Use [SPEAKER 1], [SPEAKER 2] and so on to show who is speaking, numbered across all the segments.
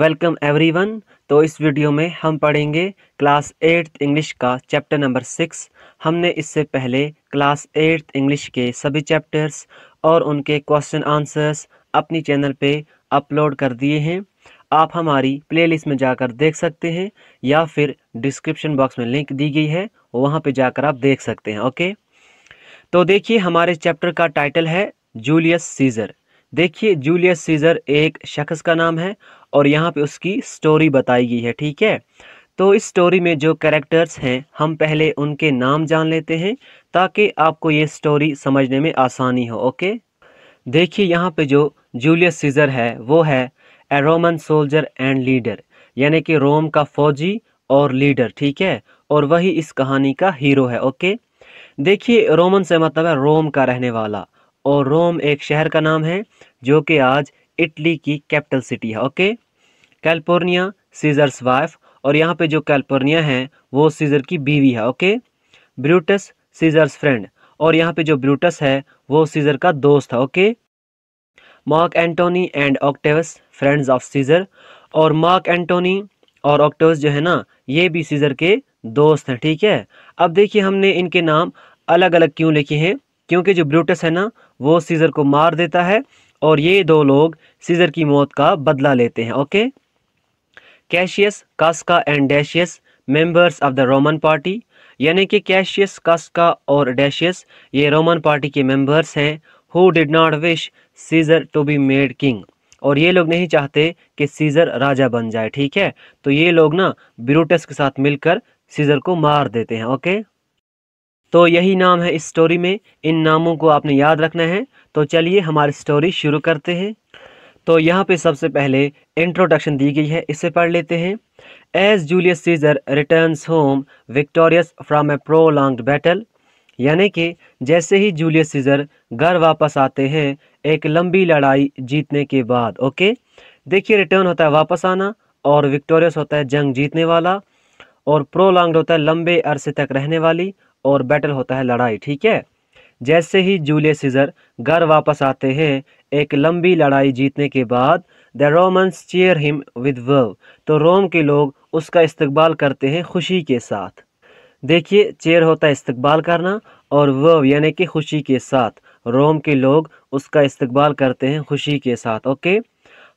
[SPEAKER 1] Welcome everyone तो इस video में हम पढ़ेंगे क्लास एट्थ इंग्लिश का चैप्टर नंबर सिक्स हमने इससे पहले क्लास एट्थ इंग्लिश के सभी चैप्टर्स और उनके क्वेश्चन आंसर्स अपनी चैनल पे अपलोड कर दिए हैं आप हमारी प्लेलिस्ट में जाकर देख सकते हैं या फिर डिस्क्रिप्शन बॉक्स में लिंक दी गई है वहाँ पर जाकर आप देख सकते हैं ओके तो देखिए हमारे चैप्टर का टाइटल है जूलियस सीज़र देखिए जूलियस सीज़र एक शख्स का नाम है और यहाँ पे उसकी स्टोरी बताई गई है ठीक है तो इस स्टोरी में जो कैरेक्टर्स हैं हम पहले उनके नाम जान लेते हैं ताकि आपको ये स्टोरी समझने में आसानी हो ओके देखिए यहाँ पे जो जूलियस सीज़र है वो है a Roman soldier and leader यानी कि रोम का फौजी और लीडर ठीक है और वही इस कहानी का हीरो है ओके देखिए रोमन से मतलब है रोम का रहने वाला और रोम एक शहर का नाम है जो कि आज इटली की कैपिटल सिटी है ओके कैलिफोर्निया सीजर्स वाइफ और यहाँ पे जो कैलिफोर्निया है वो सीजर की बीवी है ओके ब्रूटस सीजर्स फ्रेंड और यहाँ पे जो ब्रूटस है वो सीजर का दोस्त है okay Mark Antony and Octavius friends of Caesar और मार्क एंटोनी और ऑक्टेवस जो है ना ये भी सीजर के दोस्त हैं ठीक है अब देखिए हमने इनके नाम अलग अलग क्यों लिखे हैं क्योंकि जो ब्रूटस है ना वो सीजर को मार देता है और ये दो लोग सीजर की मौत का बदला लेते हैं okay Cassius Casca and Decius members of the Roman party यानी कि कैशियस कास्का और डैशियस ये रोमन पार्टी के मेंबर्स हैं who did not wish Caesar to be made king और ये लोग नहीं चाहते कि सीजर राजा बन जाए ठीक है तो ये लोग ना ब्रूटस के साथ मिलकर सीजर को मार देते हैं ओके तो यही नाम है इस स्टोरी में इन नामों को आपने याद रखना है तो चलिए हमारी स्टोरी शुरू करते हैं तो यहाँ पे सबसे पहले इंट्रोडक्शन दी गई है इसे पढ़ लेते हैं as Julius Caesar returns home victorious from a prolonged battle यानी कि जैसे ही जूलियस सीजर घर वापस आते हैं एक लंबी लड़ाई जीतने के बाद ओके देखिए रिटर्न होता है वापस आना और विक्टोरियस होता है जंग जीतने वाला और प्रोलॉन्ग होता है लंबे अरसे तक रहने वाली और बैटल होता है लड़ाई ठीक है जैसे ही जूलियस सीजर घर वापस आते हैं एक लंबी लड़ाई जीतने के बाद the Romans cheer him with verve तो रोम के लोग उसका इस्तकबाल करते हैं खुशी के साथ देखिए चेयर होता है इस्तकबाल करना और वर्व यानी कि खुशी के साथ रोम के लोग उसका इस्तकबाल करते हैं खुशी के साथ okay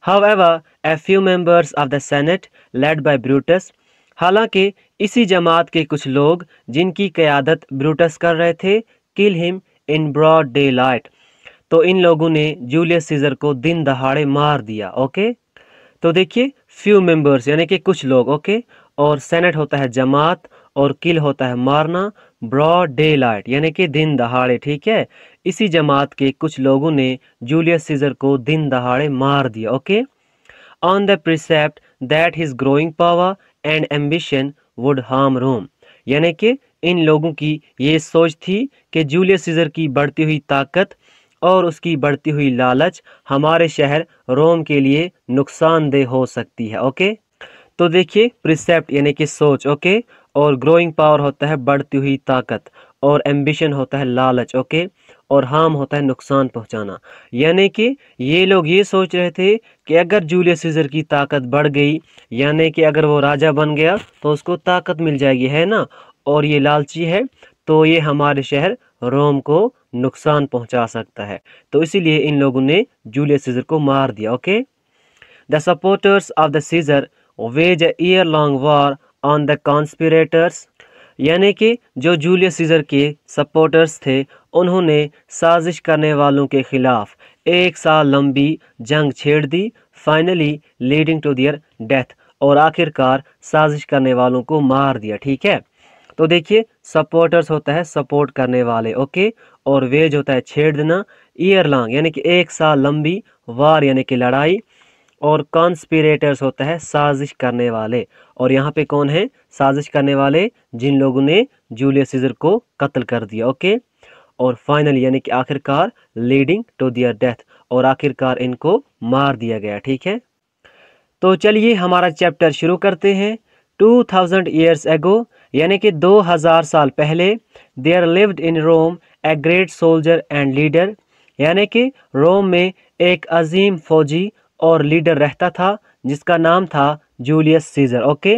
[SPEAKER 1] however a few members of the senate led by Brutus हालांकि इसी जमात के कुछ लोग जिनकी क़्यादत ब्रूटस कर रहे थे kill him in broad daylight तो इन लोगों ने जूलियस सीजर को दिन दहाड़े मार दिया ओके तो देखिए फ्यू मेंबर्स यानी कि कुछ लोग ओके और सेनेट होता है जमात और किल होता है मारना ब्रॉड डे लाइट यानी कि दिन दहाड़े ठीक है इसी जमात के कुछ लोगों ने जूलियस सीजर को दिन दहाड़े मार दिया okay on the precept that his growing power and ambition would harm Rome यानी कि इन लोगों की ये सोच थी कि जूलियस सीजर की बढ़ती हुई ताकत और उसकी बढ़ती हुई लालच हमारे शहर रोम के लिए नुकसानदेह हो सकती है ओके तो देखिए प्रिसेप्ट यानी कि सोच ओके और ग्रोइंग पावर होता है बढ़ती हुई ताकत और एम्बिशन होता है लालच ओके और हार्म होता है नुकसान पहुंचाना यानी कि ये लोग ये सोच रहे थे कि अगर जूलियस सीजर की ताकत बढ़ गई यानी कि अगर वो राजा बन गया तो उसको ताकत मिल जाएगी है ना और ये लालची है तो ये हमारे शहर रोम को नुकसान पहुंचा सकता है तो इसीलिए इन लोगों ने जूलियस सीजर को मार दिया okay the supporters of the Caesar wage a year long war on the conspirators यानी कि जो जूलियस सीज़र के सपोर्टर्स थे उन्होंने साजिश करने वालों के ख़िलाफ़ एक साल लंबी जंग छेड़ दी finally leading to their death और आखिरकार साजिश करने वालों को मार दिया ठीक है तो देखिए सपोर्टर्स होता है सपोर्ट करने वाले ओके और वेज होता है छेड़ देना ईयर लॉन्ग यानी कि एक साल लंबी वार यानी कि लड़ाई और कॉन्स्पिरेटर्स होता है साजिश करने वाले और यहाँ पे कौन है साजिश करने वाले जिन लोगों ने जूलियस सीजर को कत्ल कर दिया ओके और फाइनल यानी कि आखिरकार लीडिंग टू दियर डेथ और आखिरकार इनको मार दिया गया ठीक है तो चलिए हमारा चैप्टर शुरू करते हैं टू थाउजेंड ईयर्स एगो यानी कि दो हज़ार साल पहले there lived in Rome a great soldier and leader यानी कि रोम में एक अजीम फौजी और लीडर रहता था जिसका नाम था जूलियस सीजर ओके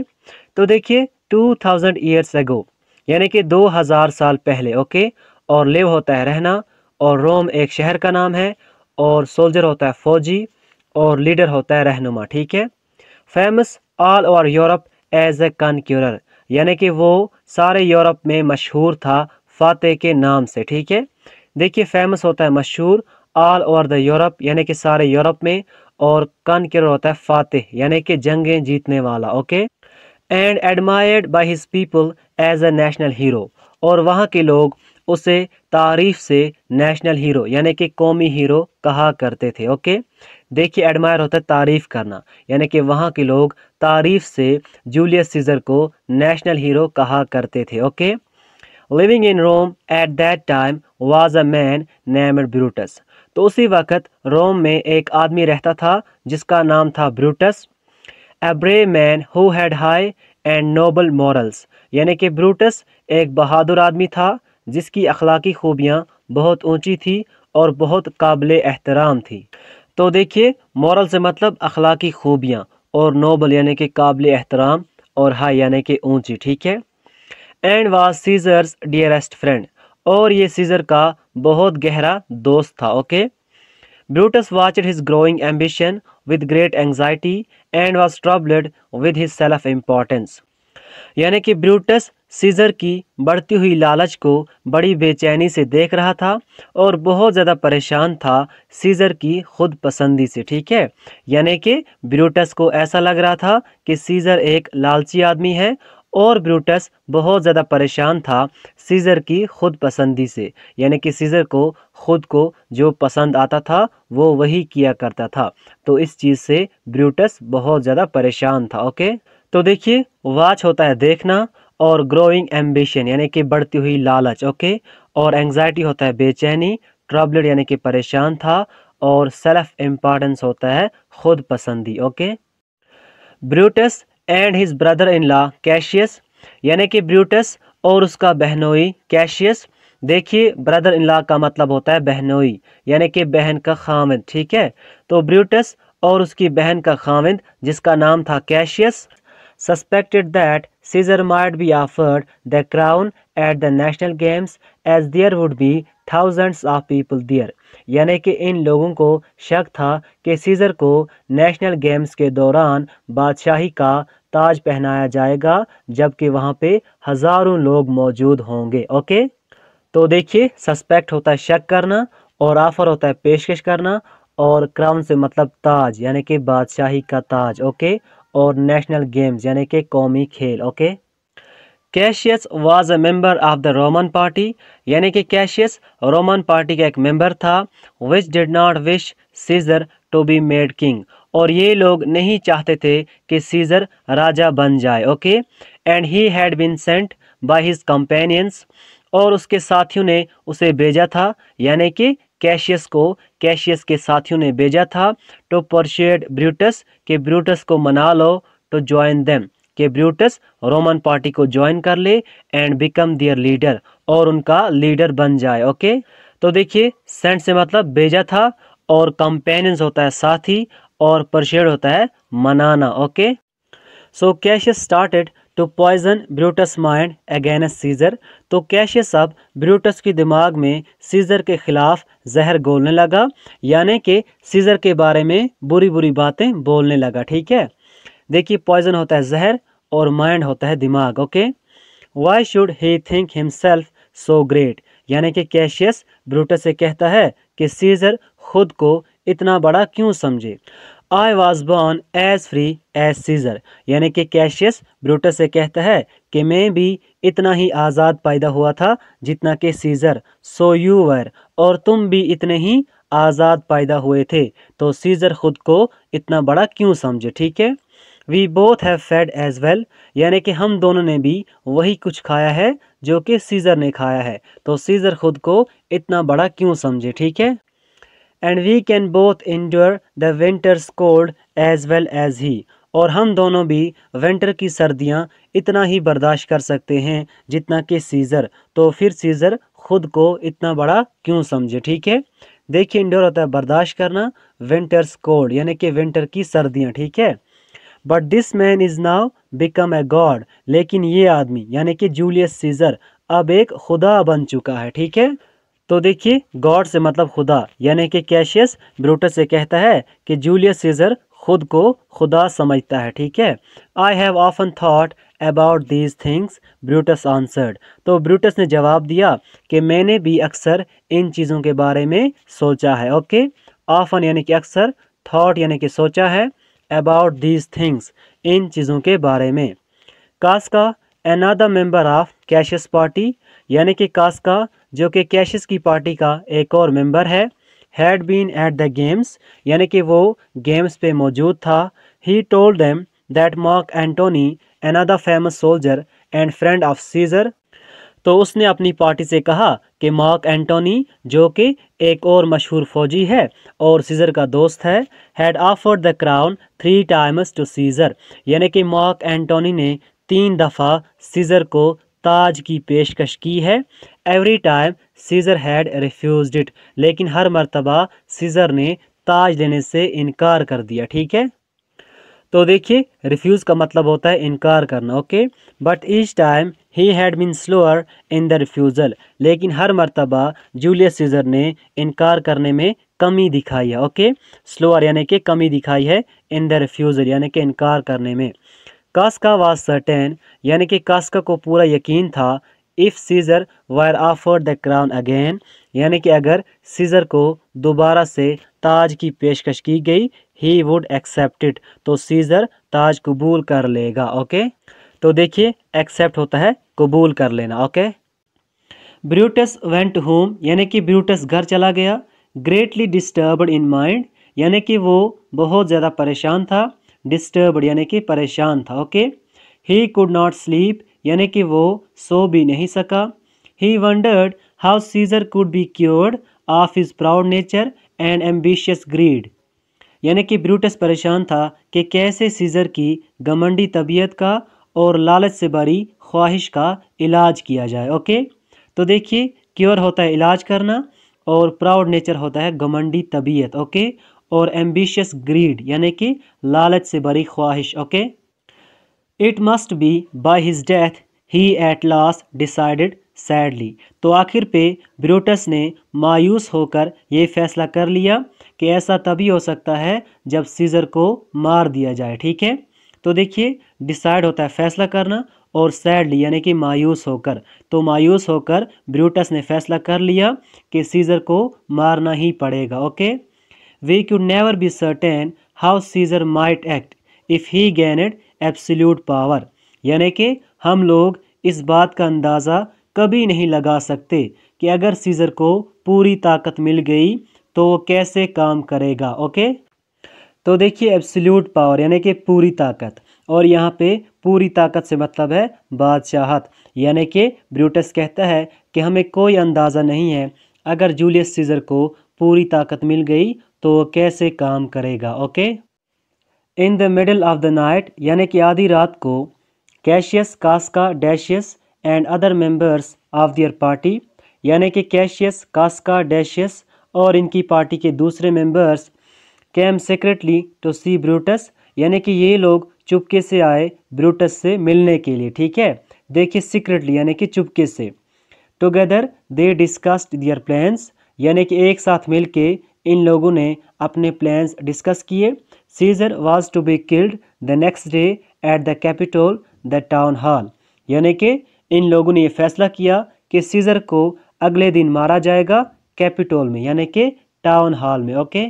[SPEAKER 1] तो देखिए 2000 ईयर्स एगो यानी कि 2000 साल पहले ओके और लेव होता है रहना और रोम एक शहर का नाम है और सोल्जर होता है फौजी और लीडर होता है रहनुमा ठीक है famous all over Europe as a conqueror यानी कि वो सारे यूरोप में मशहूर था फातह के नाम से ठीक है देखिए फेमस होता है मशहूर ऑल ओवर द यूरोप यानी कि सारे यूरोप में और कन के होता है फातेह यानी कि जंगें जीतने वाला okay and admired by his people as a national hero और वहाँ के लोग उसे तारीफ से नेशनल हीरो यानी कि कौमी हीरो कहा करते थे ओके देखिए एडमायर होता है तारीफ़ करना यानी कि वहाँ के लोग तारीफ से जूलियस सीज़र को नेशनल हीरो कहा करते थे okay living in Rome at that time was a man named Brutus तो उसी वक़्त रोम में एक आदमी रहता था जिसका नाम था Brutus a brave man who had high and noble morals यानी कि ब्रूटस एक बहादुर आदमी था जिसकी अखलाकी खूबियाँ बहुत ऊँची थी और बहुत काबिल एहतराम थी तो देखिए मॉरल से मतलब अखलाकी खूबियाँ और नोबल यानी कि काबिल एहतराम और हाई यानी कि ऊँची ठीक है and was Caesar's dearest friend और ये सीजर का बहुत गहरा दोस्त था okay Brutus watched his growing ambition with great anxiety and was troubled with his self importance यानी कि ब्रूटस सीजर की बढ़ती हुई लालच को बड़ी बेचैनी से देख रहा था और बहुत ज़्यादा परेशान था सीजर की खुद पसंदी से ठीक है यानी कि ब्रूटस को ऐसा लग रहा था कि सीजर एक लालची आदमी है और ब्रूटस बहुत ज़्यादा परेशान था सीज़र की खुद पसंदी से यानी कि सीज़र को खुद को जो पसंद आता था वो वही किया करता था तो इस चीज़ से ब्रूटस बहुत ज़्यादा परेशान था ओके तो देखिए वाच होता है देखना और ग्रोइंग एम्बिशन यानी कि बढ़ती हुई लालच ओके और एंगजाइटी होता है बेचैनी ट्रबलड यानी कि परेशान था और सेल्फ इम्पॉर्टेंस होता है खुद पसंदी okay Brutus and his brother in law Cassius यानी कि ब्रूटस और उसका बहनोई कैशियस देखिए ब्रदर इन लॉ का मतलब होता है बहनोई यानी कि बहन का खामिद ठीक है तो ब्रूटस और उसकी बहन का खामिंद जिसका नाम था Cassius suspected that Caesar might be offered the crown at the national games as there would be thousands of people there यानी कि इन लोगों को शक था कि सीजर को नेशनल गेम्स के दौरान बादशाही का ताज पहनाया जाएगा जबकि वहाँ पे हज़ारों लोग मौजूद होंगे ओके तो देखिए सस्पेक्ट होता है शक करना और ऑफर होता है पेशकश करना और क्राउन से मतलब ताज यानी कि बादशाही का ताज ओके और नेशनल गेम्स यानी कि कौमी खेल okay Cassius was a member of the Roman party यानी कि कैशियस रोमन पार्टी का एक मेंबर था which did not wish Caesar to be made king और ये लोग नहीं चाहते थे कि सीज़र राजा बन जाए okay and he had been sent by his companions और उसके साथियों ने उसे भेजा था यानी कि कैशियस को कैशियस के साथियों ने भेजा था टू परशेड ब्रूटस के ब्रूटस को मना लो टू ज्वाइन देम के ब्रूटस रोमन पार्टी को ज्वाइन कर ले एंड बिकम दियर लीडर और उनका लीडर बन जाए ओके तो देखिए सेंट से मतलब भेजा था और कंपेनियंस होता है साथी और परशेड होता है मनाना okay so Cassius started to poison Brutus mind against Caesar तो कैशियस अब ब्रूटस के दिमाग में सीज़र के ख़िलाफ़ जहर गोलने लगा यानी कि सीज़र के बारे में बुरी बुरी बातें बोलने लगा ठीक है देखिए पॉइजन होता है जहर और माइंड होता है दिमाग okay why should he think himself so great यानी कि कैशियस ब्रूटस से कहता है कि सीज़र खुद को इतना बड़ा क्यों समझे I was born as free as Caesar यानी कि कैशियस ब्रूटस से कहता है कि मैं भी इतना ही आज़ाद पैदा हुआ था जितना कि सीज़र सो यू वर और तुम भी इतने ही आज़ाद पैदा हुए थे तो सीज़र ख़ुद को इतना बड़ा क्यों समझे ठीक है we both have fed as well यानी कि हम दोनों ने भी वही कुछ खाया है जो कि सीज़र ने खाया है तो सीज़र ख़ुद को इतना बड़ा क्यों समझे ठीक है and we can both endure the winter's cold as well as he और हम दोनों भी विंटर की सर्दियाँ इतना ही बर्दाश्त कर सकते हैं जितना कि सीज़र तो फिर सीज़र खुद को इतना बड़ा क्यों समझे ठीक है देखिए इंडोर होता है बर्दाश्त करना विंटर्स कोल्ड यानी कि विंटर की सर्दियाँ ठीक है but this man is now become a god लेकिन ये आदमी यानी कि जूलियस सीज़र अब एक खुदा बन चुका है ठीक है तो देखिए गॉड से मतलब खुदा यानी कि कैशियस ब्रूटस से कहता है कि जूलियस सीजर खुद को खुदा समझता है ठीक है I have often thought about these things Brutus answered तो ब्रूटस ने जवाब दिया कि मैंने भी अक्सर इन चीज़ों के बारे में सोचा है ओके ऑफन यानी कि अक्सर थाट यानी कि सोचा है अबाउट दीज थिंग्स इन चीज़ों के बारे में Casca another member of Cassius party यानी कि कास्का जो कि कैशिस की पार्टी का एक और मेंबर है had been at the games यानी कि वो गेम्स पे मौजूद था he told them that Mark Antony another famous soldier and friend of Caesar तो उसने अपनी पार्टी से कहा कि मार्क एंटोनी जो कि एक और मशहूर फौजी है और सीज़र का दोस्त है had offered the crown three times to Caesar यानी कि मार्क एंटोनी ने तीन दफ़ा सीज़र को ताज की पेशकश की है every time Caesar had refused it लेकिन हर मरतबा सीज़र ने ताज लेने से इनकार कर दिया ठीक है तो देखिए रिफ्यूज़ का मतलब होता है इनकार करना okay but each time he had been slower in the refusal लेकिन हर मरतबा जूलियस सीज़र ने इनकार करने में कमी दिखाई है ओके स्लोअर यानी कि कमी दिखाई है इन द रिफ्यूज़ल यानी कि इनकार करने में कास्का वाज सर्टेन यानी कि कास्का को पूरा यकीन था if Caesar were offered the crown again यानी कि अगर सीज़र को दोबारा से ताज की पेशकश की गई ही वुड एक्सेप्ट इट तो सीज़र ताज कबूल कर लेगा ओके तो देखिए एक्सेप्ट होता है कबूल कर लेना ओके ब्रूटस वेंट होम यानी कि ब्रूटस घर चला गया ग्रेटली डिस्टर्बड इन माइंड यानी कि वो बहुत ज़्यादा परेशान था डिस्टर्ब यानी कि परेशान था okay he could not sleep यानी कि वो सो भी नहीं सका he wondered how Caesar could be cured of his proud nature and ambitious greed यानी कि ब्रूटस परेशान था कि कैसे सीजर की घमंडी तबीयत का और लालच से भरी ख्वाहिश का इलाज किया जाए ओके तो देखिए क्योर होता है इलाज करना और प्राउड नेचर होता है घमंडी तबीयत ओके और एम्बिशियस ग्रीड यानी कि लालच से भरी ख्वाहिश okay it must be by his death he at last decided sadly तो आखिर पे ब्रूटस ने मायूस होकर ये फैसला कर लिया कि ऐसा तभी हो सकता है जब सीज़र को मार दिया जाए ठीक है तो देखिए डिसाइड होता है फैसला करना और सैडली यानी कि मायूस होकर तो मायूस होकर ब्रूटस ने फैसला कर लिया कि सीज़र को मारना ही पड़ेगा okay We could never be certain how Caesar might act if he gained absolute power. यानी कि हम लोग इस बात का अंदाज़ा कभी नहीं लगा सकते कि अगर सीज़र को पूरी ताकत मिल गई तो वो कैसे काम करेगा ओके तो देखिए एब्सोल्यूट पावर यानी कि पूरी ताकत और यहाँ पे पूरी ताकत से मतलब है बादशाहत यानी कि ब्रूटस कहता है कि हमें कोई अंदाज़ा नहीं है अगर जूलियस सीज़र को पूरी ताकत मिल गई तो वो कैसे काम करेगा okay in the middle of the night यानी कि आधी रात को Cassius Casca Decius and other members of their party यानी कि कैशियस कास्का डैशियस और इनकी पार्टी के दूसरे members came secretly to see Brutus यानी कि ये लोग चुपके से आए ब्रूटस से मिलने के लिए ठीक है देखिए सीक्रेटली यानी कि चुपके से together they discussed their plans यानी कि एक साथ मिलके इन लोगों ने अपने प्लान्स डिस्कस किए Caesar was to be killed the next day at the Capitol the town hall यानी कि इन लोगों ने यह फैसला किया कि सीजर को अगले दिन मारा जाएगा कैपिटोल में यानी कि टाउन हॉल में ओके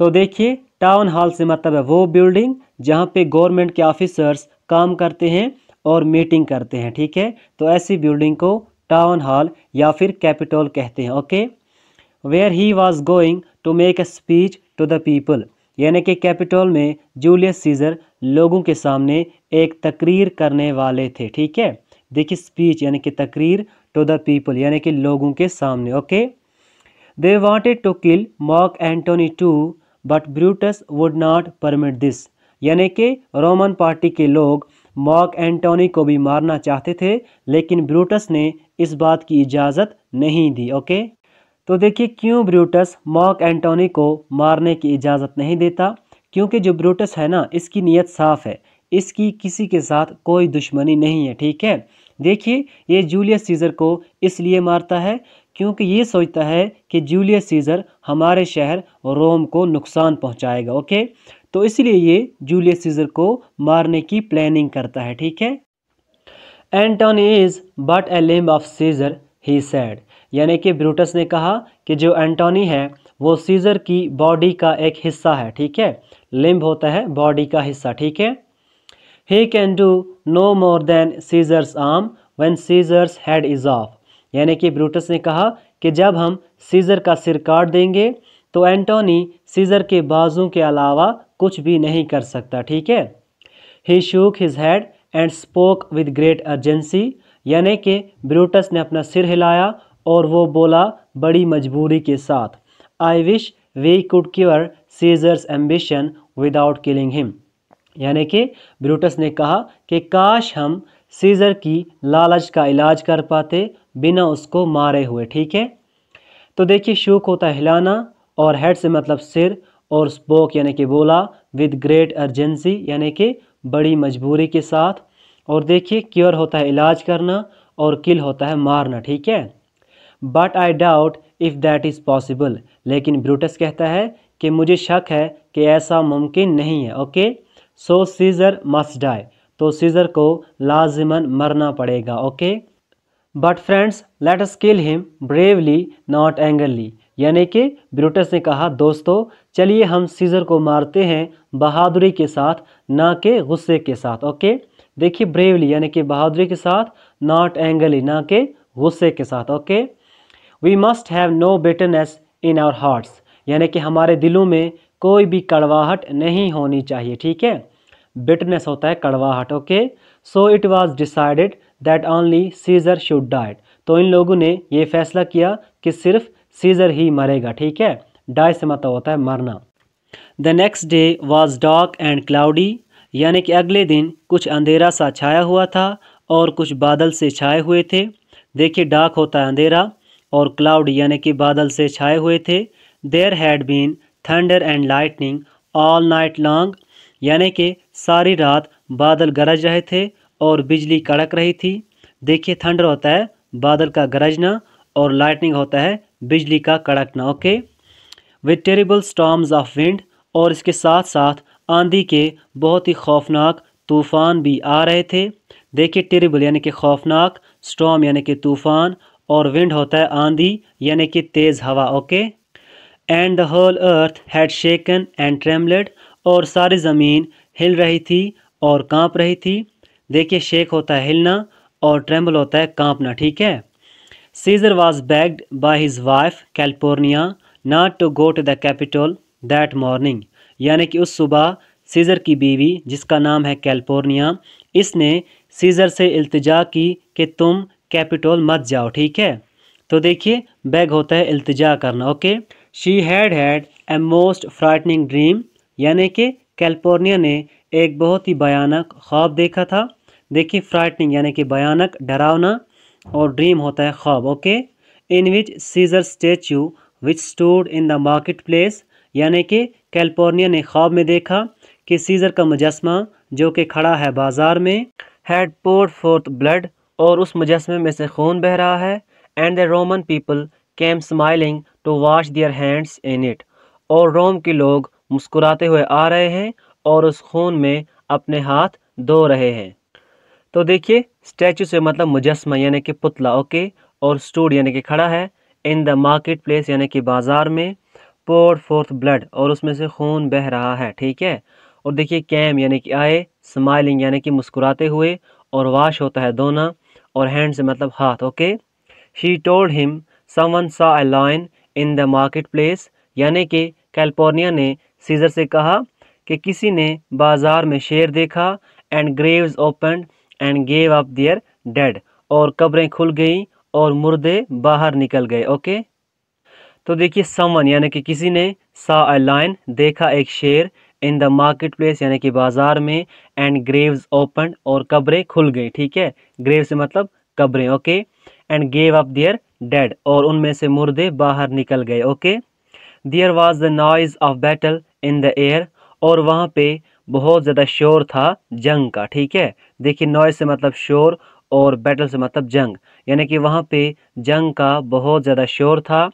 [SPEAKER 1] तो देखिए टाउन हॉल से मतलब है वो बिल्डिंग जहाँ पे गवर्नमेंट के ऑफिसर्स काम करते हैं और मीटिंग करते हैं ठीक है तो ऐसी बिल्डिंग को टाउन हॉल या फिर कैपिटोल कहते हैं okay where he was going to make a speech to the people यानी कि कैपिटल में जूलियस सीजर लोगों के सामने एक तकरीर करने वाले थे ठीक है देखिए स्पीच यानी कि तकरीर टू द पीपल यानी कि लोगों के सामने okay they wanted to kill Mark Antony too but Brutus would not permit this यानी कि रोमन पार्टी के लोग मॉक एंटोनी को भी मारना चाहते थे लेकिन ब्रूटस ने इस बात की इजाज़त नहीं दी ओके तो देखिए क्यों ब्रूटस मॉक एंटोनी को मारने की इजाज़त नहीं देता क्योंकि जो ब्रूटस है ना इसकी नीयत साफ़ है इसकी किसी के साथ कोई दुश्मनी नहीं है ठीक है देखिए ये जूलियस सीज़र को इसलिए मारता है क्योंकि ये सोचता है कि जूलियस सीज़र हमारे शहर रोम को नुकसान पहुंचाएगा ओके तो इसलिए ये जूलियस सीज़र को मारने की प्लानिंग करता है ठीक है Antony is but a limb of Caesar he said यानी कि ब्रूटस ने कहा कि जो एंटोनी है वो सीजर की बॉडी का एक हिस्सा है ठीक है लिम्ब होता है बॉडी का हिस्सा ठीक है he can do no more than Caesar's arm when Caesar's head is off यानी कि ब्रूटस ने कहा कि जब हम सीजर का सिर काट देंगे तो एंटोनी सीजर के बाजू के अलावा कुछ भी नहीं कर सकता ठीक है he shook his head and spoke with great urgency यानी कि ब्रूटस ने अपना सिर हिलाया और वो बोला बड़ी मजबूरी के साथ I wish we could cure Caesar's ambition without killing him यानी कि ब्रूटस ने कहा कि काश हम सीजर की लालच का इलाज कर पाते बिना उसको मारे हुए ठीक है तो देखिए शूक होता है हिलाना और हेड से मतलब सिर और स्पोक यानी कि बोला विद ग्रेट अर्जेंसी यानी कि बड़ी मजबूरी के साथ और देखिए क्योर होता है इलाज करना और किल होता है मारना ठीक है but I doubt if that is possible लेकिन ब्रूटस कहता है कि मुझे शक है कि ऐसा मुमकिन नहीं है okay so Caesar must die तो सीज़र को लाजमन मरना पड़ेगा okay but friends let us kill him bravely not angrily यानी कि ब्रूटस ने कहा दोस्तों चलिए हम सीज़र को मारते हैं बहादुरी के साथ ना के गुस्से के साथ ओके देखिए ब्रेवली यानी कि बहादुरी के साथ नॉट एंगली ना के गुस्से के साथ okay we must have no bitterness in our hearts यानी कि हमारे दिलों में कोई भी कड़वाहट नहीं होनी चाहिए ठीक है बिटनेस होता है कड़वाहट okay so it was decided that only Caesar should die तो इन लोगों ने ये फैसला किया कि सिर्फ सीज़र ही मरेगा ठीक है डाई से मतलब होता है मरना the next day was dark and cloudy यानी कि अगले दिन कुछ अंधेरा सा छाया हुआ था और कुछ बादल से छाए हुए थे देखिए डार्क होता है अंधेरा और क्लाउड यानी कि बादल से छाए हुए थे there had been thunder and lightning all night long यानी कि सारी रात बादल गरज रहे थे और बिजली कड़क रही थी देखिए थंडर होता है बादल का गरजना और लाइटनिंग होता है बिजली का कड़कना okay with terrible storms of wind और इसके साथ साथ आंधी के बहुत ही खौफनाक तूफ़ान भी आ रहे थे देखिए टेरिबल यानी कि खौफनाक स्टॉम यानी कि तूफ़ान और विंड होता है आंधी यानी कि तेज़ हवा okay and the whole earth had shaken and trembled और सारी ज़मीन हिल रही थी और कांप रही थी देखिए शेक होता है हिलना और ट्रेम्बल होता है कांपना ठीक है Caesar was begged by his wife California not to go to the Capitol that morning यानी कि उस सुबह सीज़र की बीवी जिसका नाम है कैलिफोर्निया इसने सीज़र से अल्तजा की कि तुम कैपिटोल मत जाओ ठीक है तो देखिए बैग होता है अल्तजा करना okay she had had a most frightening dream यानी कि कैलिफोर्निया ने एक बहुत ही भयानक ख्वाब देखा था देखिए फ्राइटनिंग यानी कि भयानक डरावना और ड्रीम होता है ख्वाब okay in which Caesar statue which stood in the market place यानी कि कैलिफोर्निया ने ख्वाब में देखा कि सीजर का मुजस्मा जो कि खड़ा है बाज़ार में हैड पोर्ड फोर्थ ब्लड और उस मुजस्मे में से खून बह रहा है and the Roman people came smiling to wash their hands in it और रोम के लोग मुस्कुराते हुए आ रहे हैं और उस खून में अपने हाथ धो रहे हैं तो देखिए स्टैचू से मतलब मुजस्मा यानी कि पुतला ओके और स्टूड यानी कि खड़ा है इन द मार्केट प्लेस यानी कि बाज़ार में पोर्ट फोर्थ ब्लड और उसमें से खून बह रहा है ठीक है और देखिए कैम यानी कि आए स्माइलिंग यानी कि मुस्कुराते हुए और वाश होता है दोना और हैंड से मतलब हाथ okay she told him someone saw a lion in the market place यानी कि कैलिफोर्निया ने सीजर से कहा कि किसी ने बाज़ार में शेर देखा and graves open and gave up their dead और कब्रें खुल गई और मुर्दे बाहर निकल गए ओके तो देखिए समन यानी कि किसी ने सा ए लाइन देखा एक शेर इन द मार्केट प्लेस यानी कि बाज़ार में एंड ग्रेव्स ओपन और कब्रें खुल गई ठीक है ग्रेव से मतलब कब्रें okay and gave up their dead और उनमें से मुर्दे बाहर निकल गए okay there was the noise of battle in the air और वहाँ पे बहुत ज़्यादा शोर था जंग का ठीक है देखिए नॉइज़ से मतलब शोर और बैटल से मतलब जंग यानी कि वहाँ पे जंग का बहुत ज़्यादा शोर था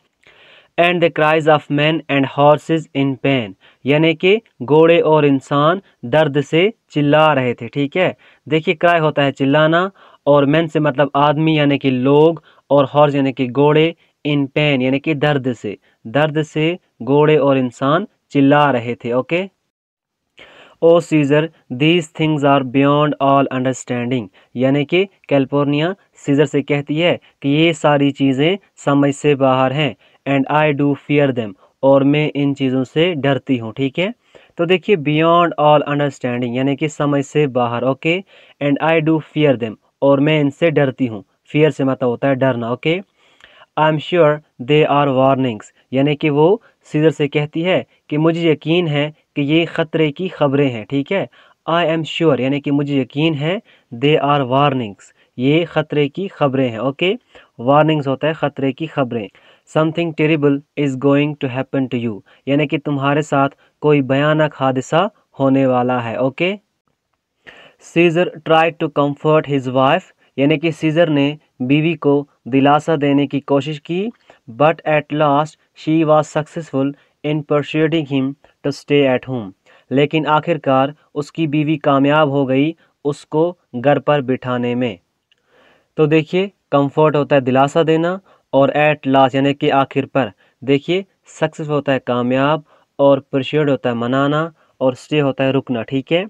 [SPEAKER 1] and the cries of men and horses in pain यानी कि घोड़े और इंसान दर्द से चिल्ला रहे थे ठीक है देखिए क्राई होता है चिल्लाना और मैन से मतलब आदमी यानी कि लोग और हॉर्स यानी कि घोड़े इन पेन यानी कि दर्द से दर्द से घोड़े और इंसान चिल्ला रहे थे okay O Caesar these things are beyond all understanding यानी कि कैलिफोर्निया सीज़र से कहती है कि ये सारी चीज़ें समझ से बाहर हैं and I do fear them और मैं इन चीज़ों से डरती हूँ ठीक है तो देखिए बियॉन्ड ऑल अंडरस्टैंडिंग यानी कि समझ से बाहर okay and I do fear them और मैं इनसे डरती हूँ फियर से मतलब होता है डरना okay I am sure they are warnings यानी कि वो सीजर से कहती है कि मुझे यकीन है कि ये ख़तरे की खबरें हैं ठीक है आई एम श्योर यानी कि मुझे यकीन है दे आर वार्निंग्स ये ख़तरे की खबरें हैं ओके वार्निंग्स होता है ख़तरे की खबरें something terrible is going to happen to you यानी कि तुम्हारे साथ कोई भयानक हादसा होने वाला है okay Caesar tried to comfort his wife यानी कि सीजर ने बीवी को दिलासा देने की कोशिश की but at last she was successful in persuading him to stay at home लेकिन आखिरकार उसकी बीवी कामयाब हो गई उसको घर पर बिठाने में तो देखिए कंफर्ट होता है दिलासा देना और एट लास्ट यानी कि आखिर पर देखिए सक्सेस होता है कामयाब और प्रशियड होता है मनाना और स्टे होता है रुकना ठीक है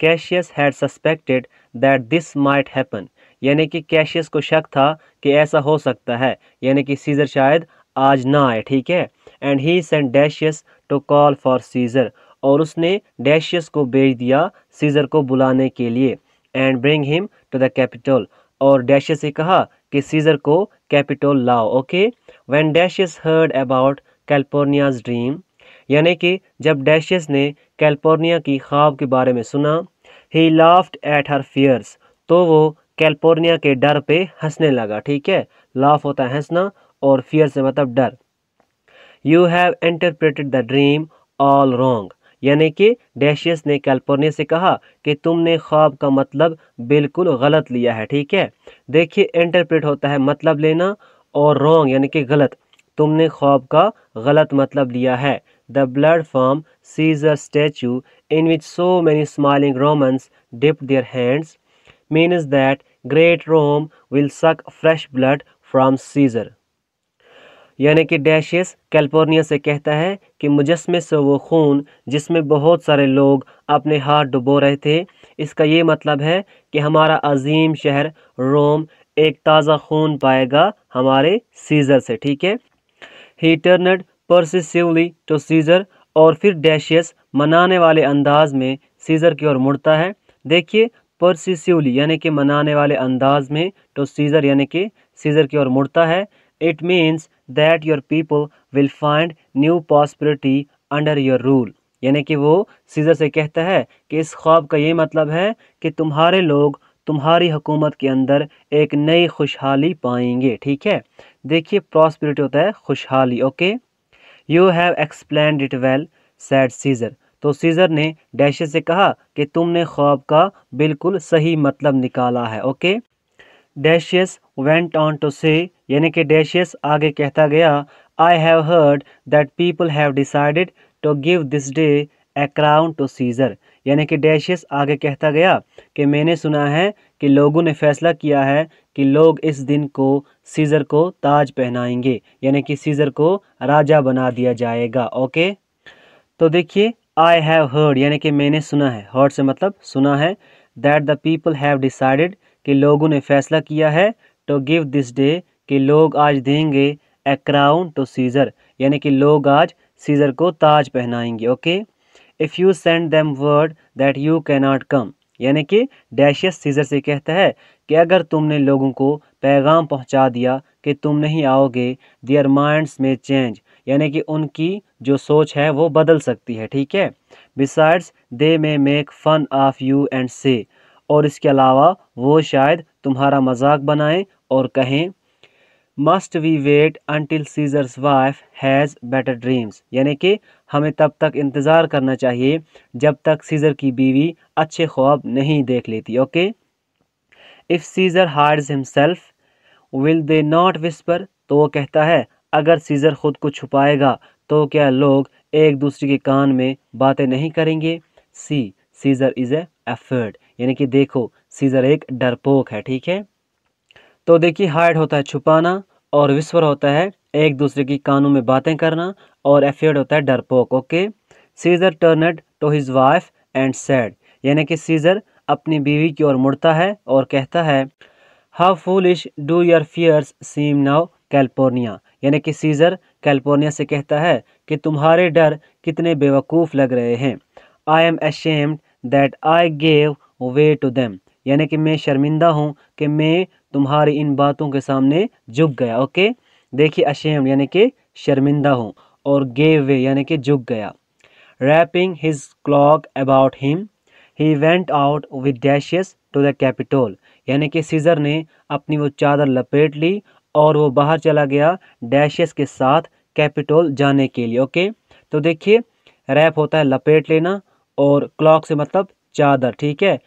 [SPEAKER 1] Cassius had suspected that this might happen यानी कि कैशियस को शक था कि ऐसा हो सकता है यानी कि सीज़र शायद आज ना आए ठीक है and he sent Decius to call for Caesar और उसने डैशियस को भेज दिया सीज़र को बुलाने के लिए and bring him to the Capitol और डैशियस से कहा कि सीजर को कैपिटोल लाओ okay when Decius heard about California's dream यानी कि जब डैशियस ने कैलिफोर्निया की ख्वाब के बारे में सुना he laughed at her fears तो वो कैलिफोर्निया के डर पे हंसने लगा ठीक है लाफ होता है हंसना और फियर से मतलब डर you have interpreted the dream all wrong यानी कि डैशियस ने कैलिफोर्निया से कहा कि तुमने ख्वाब का मतलब बिल्कुल गलत लिया है ठीक है देखिए इंटरप्रेट होता है मतलब लेना और रॉन्ग यानी कि गलत तुमने ख्वाब का गलत मतलब लिया है the blood from Caesar statue in which so many smiling Romans dip their hands means that great Rome will suck fresh blood from Caesar यानी कि डैशियस कैलिफोर्निया से कहता है कि मुजस्मे से वो खून जिसमें बहुत सारे लोग अपने हाथ डुबो रहे थे इसका ये मतलब है कि हमारा अजीम शहर रोम एक ताज़ा खून पाएगा हमारे सीज़र से ठीक है he turned persuasively to Caesar और फिर डैशियस मनाने वाले अंदाज में सीज़र की ओर मुड़ता है देखिए परसिवली यानी कि मनाने वाले अंदाज में टू सीज़र यानी कि सीज़र की ओर मुड़ता है it means that your people will find new prosperity under your rule यानी कि वो सीजर से कहता है कि इस ख्वाब का ये मतलब है कि तुम्हारे लोग तुम्हारी हुकूमत के अंदर एक नई खुशहाली पाएंगे ठीक है देखिए प्रॉस्पिरिटी होता है खुशहाली okay you have explain it well said Caesar तो सीज़र ने डैशे से कहा कि तुमने ख्वाब का बिल्कुल सही मतलब निकाला है okay Decius went on to say यानी कि डेशियस आगे कहता गया I have heard that people have decided to give this day a crown to Caesar यानी कि डेशियस आगे कहता गया कि मैंने सुना है कि लोगों ने फैसला किया है कि लोग इस दिन को सीज़र को ताज पहनाएंगे यानी कि सीज़र को राजा बना दिया जाएगा ओके तो देखिए आई हैव हर्ड यानी कि मैंने सुना है हर्ड से मतलब सुना है that the people have decided कि लोगों ने फैसला किया है टू गिव दिस डे कि लोग आज देंगे ए क्राउन टू सीज़र यानी कि लोग आज सीज़र को ताज पहनाएंगे okay if you send them word that you cannot come यानी कि डैशियस सीज़र से कहता है कि अगर तुमने लोगों को पैगाम पहुंचा दिया कि तुम नहीं आओगे दियर माइंड्स में चेंज यानी कि उनकी जो सोच है वो बदल सकती है ठीक है besides they may make fun of you and say और इसके अलावा वो शायद तुम्हारा मजाक बनाएं और कहें must we wait until Caesar's wife has better dreams यानी कि हमें तब तक इंतज़ार करना चाहिए जब तक सीज़र की बीवी अच्छे ख्वाब नहीं देख लेती okay if Caesar hides himself will they not whisper तो वो कहता है अगर सीज़र ख़ुद को छुपाएगा तो क्या लोग एक दूसरे के कान में बातें नहीं करेंगे see Caesar is a afraid यानी कि देखो सीज़र एक डरपोक है ठीक है तो देखिए हाइड होता है छुपाना और विस्वर होता है एक दूसरे की कानों में बातें करना और एफियड होता है डरपोक okay Caesar turned to his wife and said यानी कि सीजर अपनी बीवी की ओर मुड़ता है और कहता है how foolish do your fears seem now Calpurnia यानी कि सीजर कैलिफोर्निया से कहता है कि तुम्हारे डर कितने बेवकूफ़ लग रहे हैं I am ashamed that I gave way to them यानी कि मैं शर्मिंदा हूँ कि मैं तुम्हारी इन बातों के सामने झुक गया ओके देखिए अशेम यानी कि शर्मिंदा हूँ और गे वे यानी कि झुक गया wrapping his cloak about him he went out with Decius to the Capitol यानी कि सीज़र ने अपनी वो चादर लपेट ली और वो बाहर चला गया डैशियस के साथ कैपिटोल जाने के लिए ओके तो देखिए रैप होता है लपेट लेना और क्लॉक से मतलब चादर ठीक है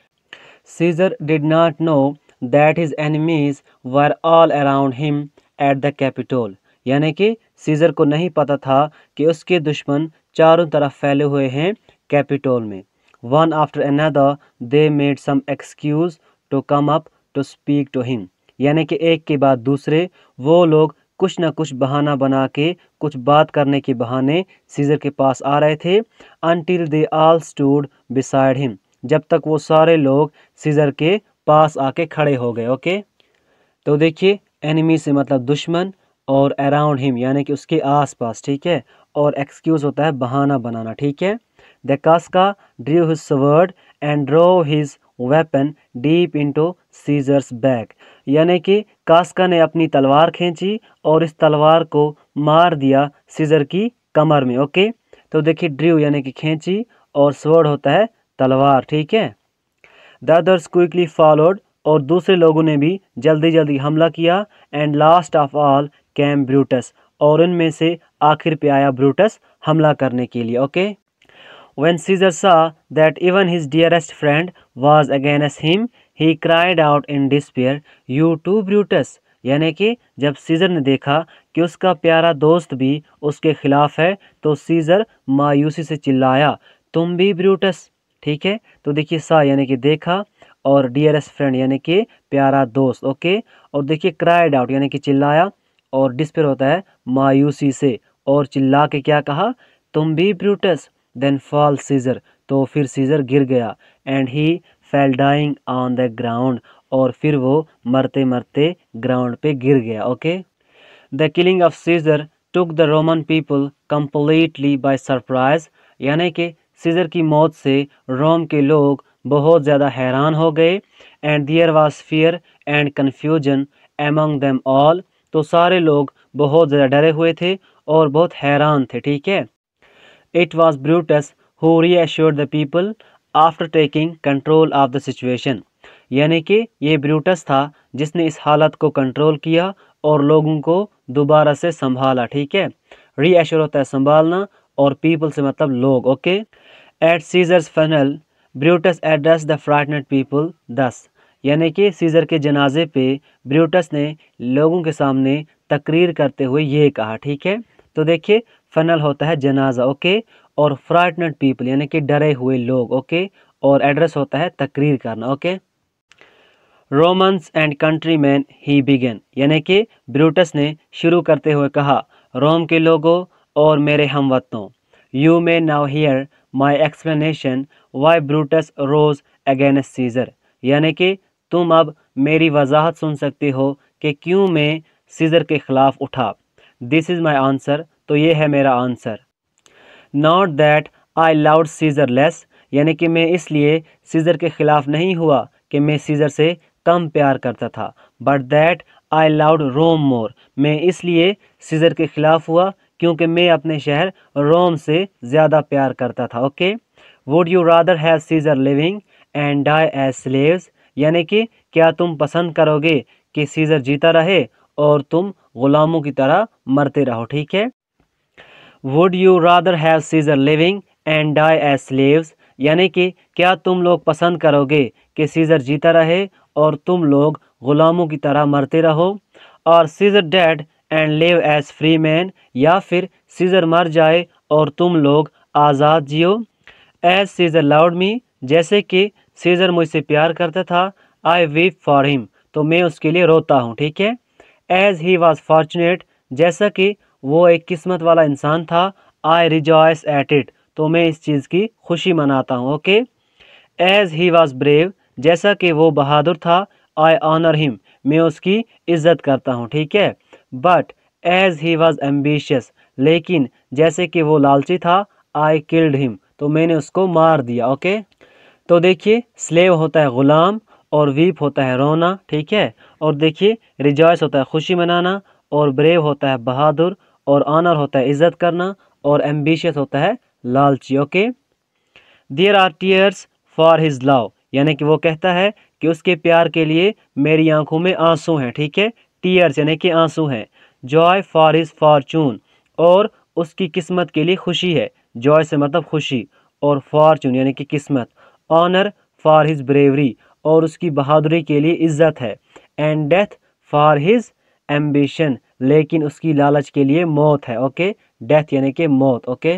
[SPEAKER 1] Caesar did not know that his enemies were all around him at the Capitol. यानी कि सीजर को नहीं पता था कि उसके दुश्मन चारों तरफ फैले हुए हैं कैपिटोल में one after another they made some excuse to come up to speak to him यानी कि एक के बाद दूसरे वो लोग कुछ ना कुछ बहाना बना के कुछ बात करने के बहाने सीजर के पास आ रहे थे until they all stood beside him जब तक वो सारे लोग सीज़र के पास आके खड़े हो गए ओके तो देखिए एनिमी से मतलब दुश्मन और अराउंड हिम यानी कि उसके आसपास ठीक है और एक्सक्यूज़ होता है बहाना बनाना ठीक है the Casca drew his sword and drove his weapon deep into Caesar's back यानी कि कास्का ने अपनी तलवार खींची और इस तलवार को मार दिया सीजर की कमर में ओके तो देखिए ड्रीव यानी कि खींची और स्वर्ड होता है तलवार ठीक है द अदर्स क्विकली फॉलोड और दूसरे लोगों ने भी जल्दी जल्दी हमला किया and last of all came Brutus और उनमें से आखिर पे आया ब्रूटस हमला करने के लिए okay when Caesar saw that even his dearest friend was against him he cried out in despair you too Brutus यानी कि जब सीजर ने देखा कि उसका प्यारा दोस्त भी उसके खिलाफ है तो सीजर मायूसी से चिल्लाया तुम भी ब्रूटस ठीक है तो देखिए सा यानी कि देखा और डियरेस्ट फ्रेंड यानी कि प्यारा दोस्त ओके और देखिए क्राइड आउट यानी कि चिल्लाया और डिस्पेयर होता है मायूसी से और चिल्ला के क्या कहा तुम भी ब्रूटस देन फॉल सीजर तो फिर सीजर गिर गया and he fell dying on the ground और फिर वो मरते मरते ग्राउंड पे गिर गया okay the killing of Caesar took the Roman people completely by surprise यानी कि सीजर की मौत से रोम के लोग बहुत ज़्यादा हैरान हो गए and there was fear and confusion among them all तो सारे लोग बहुत ज़्यादा डरे हुए थे और बहुत हैरान थे ठीक है it was Brutus who reassure the people after taking control of the situation यानी कि ये ब्रूटस था जिसने इस हालत को कंट्रोल किया और लोगों को दोबारा से संभाला ठीक है री एश्योर होता है संभालना और पीपल से मतलब लोग okay okay? At Caesar's funeral Brutus address the frightened people thus यानी कि सीज़र के जनाजे पे ब्रूटस ने लोगों के सामने तकरीर करते हुए ये कहा ठीक है तो देखिए फनल होता है जनाजा ओके और फ्राइटनेड पीपल यानी कि डरे हुए लोग ओके और एड्रेस होता है तकरीर करना okay Romans and countrymen he began यानी कि ब्रूटस ने शुरू करते हुए कहा रोम के लोगों और मेरे हम वतनों you may now hear my explanation why Brutus rose against Caesar यानी कि तुम अब मेरी वजाहत सुन सकते हो कि क्यों मैं सीज़र के ख़िलाफ़ उठा दिस इज़ माई आंसर तो ये है मेरा answer not that I loved Caesar less यानी कि मैं इसलिए सीज़र के ख़िलाफ़ नहीं हुआ कि मैं सीज़र से कम प्यार करता था but that I loved Rome more मैं इसलिए सीज़र के ख़िलाफ़ हुआ क्योंकि मैं अपने शहर रोम से ज़्यादा प्यार करता था okay would you rather have Caesar living and die as slaves यानी कि क्या तुम पसंद करोगे कि सीजर जीता रहे और तुम ग़ुलामों की तरह मरते रहो ठीक है would you rather have Caesar living and die as slaves यानी कि क्या तुम लोग पसंद करोगे कि सीज़र जीता रहे और तुम लोग ग़ुलामों की तरह मरते रहो और Caesar dead and live as free men या फिर सीजर मर जाए और तुम लोग आज़ाद जियो एज सीजर लाउड मी जैसे कि सीजर मुझसे प्यार करता था आई वीप फॉर हिम तो मैं उसके लिए रोता हूँ ठीक है एज ही वॉज फॉर्चुनेट जैसा कि वो एक किस्मत वाला इंसान था आई रिजॉयस एट इट तो मैं इस चीज़ की खुशी मनाता हूँ okay as he was brave जैसा कि वो बहादुर था आई ऑनर हिम मैं उसकी इज़्ज़त करता हूँ ठीक है but as he was ambitious लेकिन जैसे कि वो लालची था आई किल्ड हिम तो मैंने उसको मार दिया ओके तो देखिए स्लेव होता है ग़ुलाम और वीप होता है रोना ठीक है और देखिए रिजॉयस होता है खुशी मनाना और ब्रेव होता है बहादुर और आनर होता है इज़्ज़त करना और एम्बिशियस होता है लालची okay there are tears for his love यानी कि वो कहता है कि उसके प्यार के लिए मेरी आंखों में आंसू हैं ठीक है टीयर्स यानी कि आंसू हैं जॉय फॉर इज फॉर्चून और उसकी किस्मत के लिए खुशी है जॉय से मतलब खुशी और फॉर्चून यानी कि किस्मत ऑनर फॉर हिज ब्रेवरी और उसकी बहादुरी के लिए इज्जत है and death for his ambition लेकिन उसकी लालच के लिए मौत है ओके डेथ यानी कि मौत okay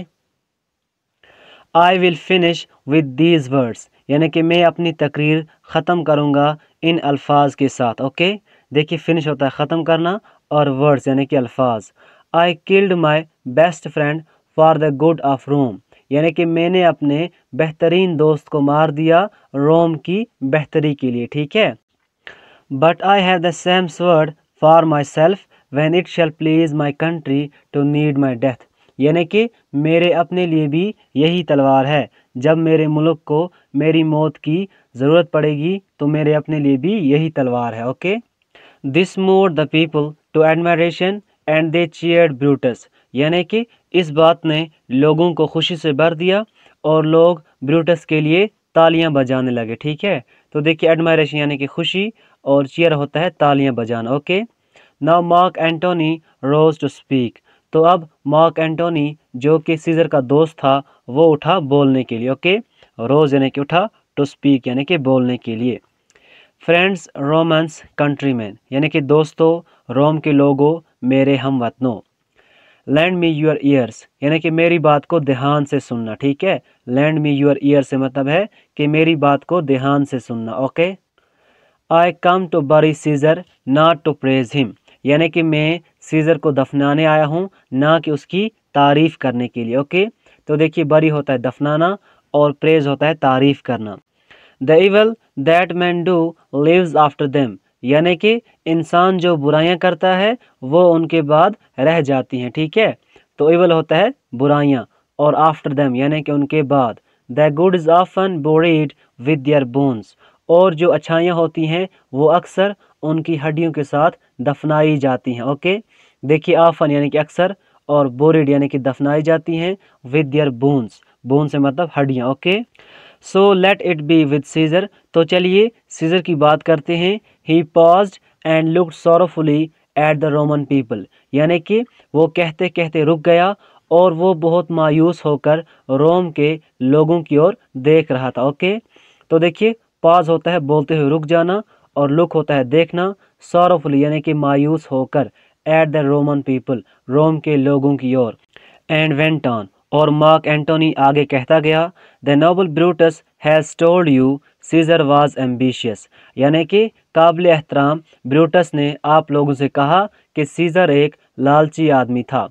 [SPEAKER 1] I will finish with these words यानी कि मैं अपनी तकरीर ख़त्म करूँगा इन अल्फाज के साथ ओके okay? देखिए फिनिश होता है ख़त्म करना और वर्ड्स यानी कि अल्फाज I killed my best friend for the good of Rome यानी कि मैंने अपने बेहतरीन दोस्त को मार दिया रोम की बेहतरी के लिए ठीक है but I have the same sword for myself when it shall please my country to need my death यानी कि मेरे अपने लिए भी यही तलवार है जब मेरे मुल्क को मेरी मौत की ज़रूरत पड़ेगी तो मेरे अपने लिए भी यही तलवार है okay this moved the people to admiration and they cheered Brutus यानी कि इस बात ने लोगों को खुशी से भर दिया और लोग ब्रूटस के लिए तालियां बजाने लगे ठीक है तो देखिए एडमायरेशन यानी कि खुशी और चेयर होता है तालियां बजाना okay now Mark Antony rose to speak तो अब मार्क एंटोनी जो कि सीजर का दोस्त था वो उठा बोलने के लिए ओके रोज यानी कि उठा टू स्पीक यानी कि बोलने के लिए फ्रेंड्स रोमन्स कंट्रीमैन यानी कि दोस्तों रोम के लोगों मेरे हम वतनों लैंड मी यूर ईयर्स यानी कि मेरी बात को ध्यान से सुनना ठीक है लैंड मी यूर ईयर से मतलब है कि मेरी बात को ध्यान से सुनना okay I come to bury Caesar not to praise him यानी कि मैं सीज़र को दफनाने आया हूँ ना कि उसकी तारीफ़ करने के लिए ओके तो देखिए बरी होता है दफनाना और प्रेज होता है तारीफ़ करना the evil that men do lives after them यानी कि इंसान जो बुराइयां करता है वो उनके बाद रह जाती हैं ठीक है तो इवल होता है बुराइयां और आफ्टर देम यानी कि उनके बाद the good is often buried with their bones और जो अच्छाइयाँ होती हैं वो अक्सर उनकी हड्डियों के साथ दफनाई जाती हैं ओके देखिए आफन यानी कि अक्सर और बोरीड यानी कि दफनाई जाती हैं विद यर बोन्स बोन से मतलब हड्डियाँ okay so let it be with Caesar तो चलिए सीज़र की बात करते हैं he pause and look sorrowfully at the Roman people यानी कि वो कहते कहते रुक गया और वो बहुत मायूस होकर रोम के लोगों की ओर देख रहा था ओके तो देखिए पॉज होता है बोलते हुए रुक जाना और लुक होता है देखना सॉरोफुल यानी कि मायूस होकर at the Roman people Rome के लोगों की ओर एंड वेंट ऑन और मार्क एंटोनी आगे कहता गया the noble Brutus has told you Caesar was ambitious यानी कि काबिल एहतराम ब्रूटस ने आप लोगों से कहा कि सीज़र एक लालची आदमी था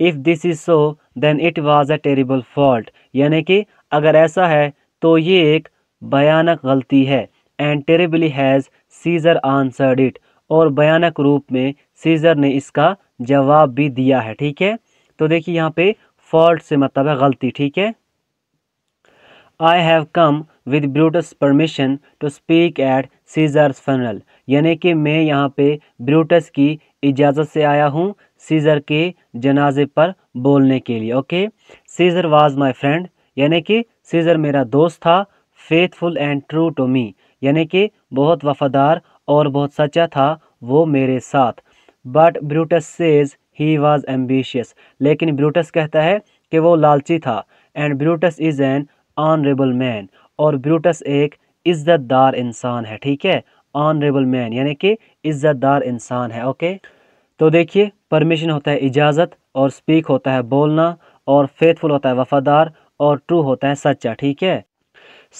[SPEAKER 1] if this is so then it was a terrible fault यानी कि अगर ऐसा है तो ये एक भयानक गलती है and terribly has Caesar answered it और भयानक रूप में सीज़र ने इसका जवाब भी दिया है ठीक है तो देखिए यहाँ पे फॉल्ट से मतलब है गलती ठीक है I have come with Brutus permission to speak at Caesar's funeral यानी कि मैं यहाँ पे ब्रूटस की इजाज़त से आया हूँ सीज़र के जनाजे पर बोलने के लिए okay Caesar was my friend यानी कि सीज़र मेरा दोस्त था faithful and true to me यानी कि बहुत वफ़ादार और बहुत सच्चा था वो मेरे साथ but Brutus says he was ambitious लेकिन ब्रूटस कहता है कि वो लालची था and Brutus is an honourable man और ब्रूटस एक इज़्ज़तदार इंसान है ठीक है ऑनरेबल मैन यानी कि इज़्ज़तदार इंसान है ओके तो देखिए परमिशन होता है इजाज़त और स्पीक होता है बोलना और फेथफुल होता है वफ़ादार और ट्रू होता है सच्चा ठीक है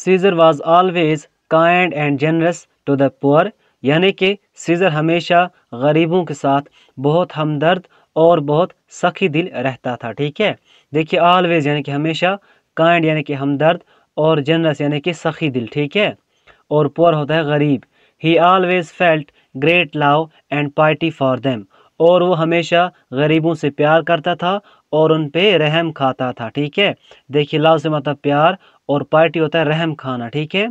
[SPEAKER 1] Caesar was always kind and generous to the poor यानी कि सीज़र हमेशा गरीबों के साथ बहुत हमदर्द और बहुत सखी दिल रहता था ठीक है देखिए ऑलवेज यानी कि हमेशा काइंड यानी कि हमदर्द और जनरस यानी कि सखी दिल ठीक है और पुअर होता है गरीब he always felt great love and pity for them और वो हमेशा गरीबों से प्यार करता था और उन पे रहम खाता था ठीक है देखिए लव से मतलब प्यार और पार्टी होता है रहम खाना ठीक है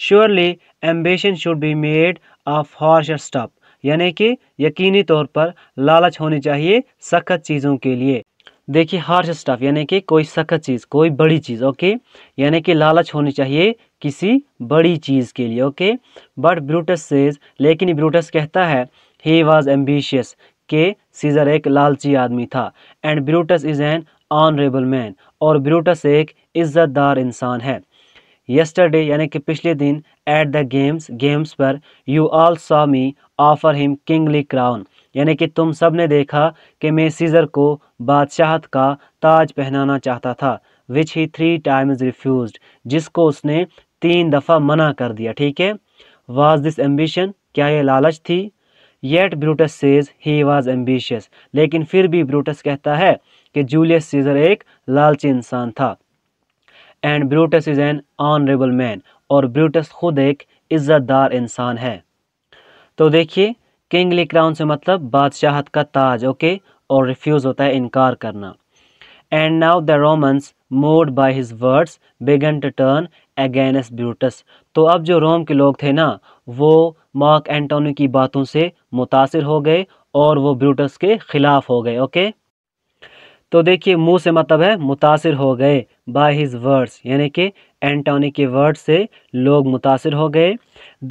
[SPEAKER 1] surely ambition should be made of harsh stuff यानी कि यकीनी तौर पर लालच होनी चाहिए सख्त चीज़ों के लिए देखिए हार्श स्टफ यानी कि कोई सख्त चीज़ कोई बड़ी चीज़ ओके यानी कि लालच होनी चाहिए किसी बड़ी चीज़ के लिए ओके बट ब्रूटस सेज लेकिन ब्रूटस कहता है ही वॉज एम्बिशियस के सीज़र एक लालची आदमी था and Brutus is an honourable man और ब्रूटस एक इज़्ज़तदार इंसान है यस्टरडे यानी कि पिछले दिन एट द गेम्स गेम्स पर you all saw me offer him kingly crown यानी कि तुम सब ने देखा कि मैं सीज़र को बादशाहत का ताज पहनाना चाहता था which he three times refuse जिसको उसने तीन दफ़ा मना कर दिया ठीक है वाज दिस एम्बिशन क्या ये लालच थी yet Brutus says he was ambitious लेकिन फिर भी ब्रूटस कहता है कि जूलियस सीज़र एक लालची इंसान था and Brutus is an honourable man और ब्रूटस खुद एक इज़्ज़तदार इंसान है तो देखिए किंगली क्राउन से मतलब बादशाहत का ताज ओके और रिफ्यूज़ होता है इनकार करना and now the Romans moved by his words began to turn against Brutus तो अब जो रोम के लोग थे ना वो मार्क एंटोनी की बातों से मुतासर हो गए और वो ब्रूटस के ख़िलाफ़ हो गए ओके तो देखिए मुँह से मतलब है मुतासर हो गए बाई हिज वर्ड्स यानी कि एंटोनी के वर्ड से लोग मुतासर हो गए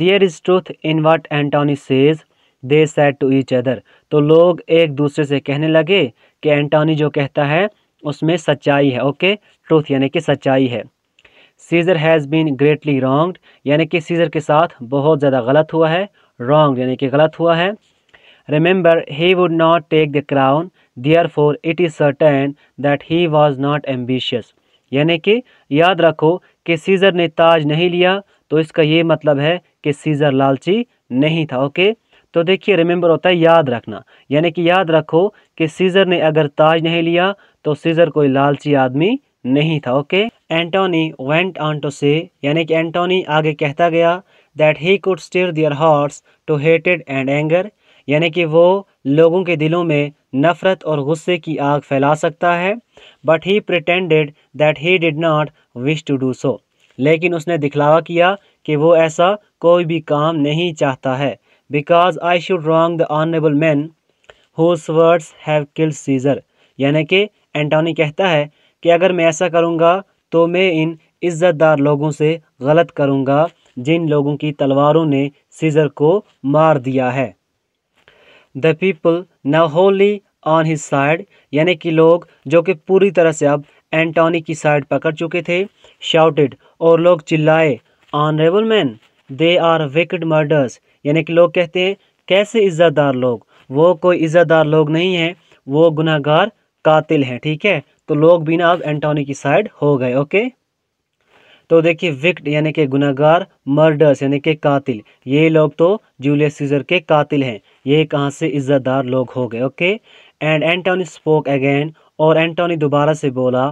[SPEAKER 1] there is truth in what Antony says they said to each other तो लोग एक दूसरे से कहने लगे कि एंटोनी जो कहता है उसमें सच्चाई है ओके ट्रूथ यानी कि सच्चाई है Caesar has been greatly wronged यानी कि सीज़र के साथ बहुत ज़्यादा गलत हुआ है रॉन्ग यानी कि गलत हुआ है remember he would not take the crown therefore it is certain that he was not ambitious यानी कि याद रखो कि सीज़र ने ताज नहीं लिया तो इसका ये मतलब है कि सीज़र लालची नहीं था ओके तो देखिए रिमेंबर होता है याद रखना यानी कि याद रखो कि सीज़र ने अगर ताज नहीं लिया तो सीज़र कोई लालची आदमी नहीं था okay Antony went on to say यानी कि एंटोनी आगे कहता गया that he could stir their hearts to हेटेड एंड एंगर यानी कि वो लोगों के दिलों में नफ़रत और गुस्से की आग फैला सकता है but he pretended that he did not wish to do so लेकिन उसने दिखलावा किया कि वो ऐसा कोई भी काम नहीं चाहता है because I should wrong the honourable man whose words have killed Caesar यानी कि एंटोनी कहता है कि अगर मैं ऐसा करूँगा तो मैं इन इज़्ज़तदार लोगों से गलत करूँगा जिन लोगों की तलवारों ने सीज़र को मार दिया है the people now wholly on his side यानी कि लोग जो कि पूरी तरह से अब एंटोनी की साइड पकड़ चुके थे शाउटेड और लोग चिल्लाए honourable men they are wicked murders यानी कि लोग कहते हैं कैसे इज़्ज़तदार लोग वो कोई इज़्ज़तदार लोग नहीं हैं वो गुनाहगार कातिल हैं ठीक है तो लोग बिना अब एंटोनी की साइड हो गए ओके तो देखिए विक्ट यानी कि गुनागार मर्डर्स यानी कि कातिल ये लोग तो जूलियस सीजर के कातिल हैं ये कहाँ से इज्जतदार लोग हो गए okay and Antony spoke again और एंटोनी दोबारा से बोला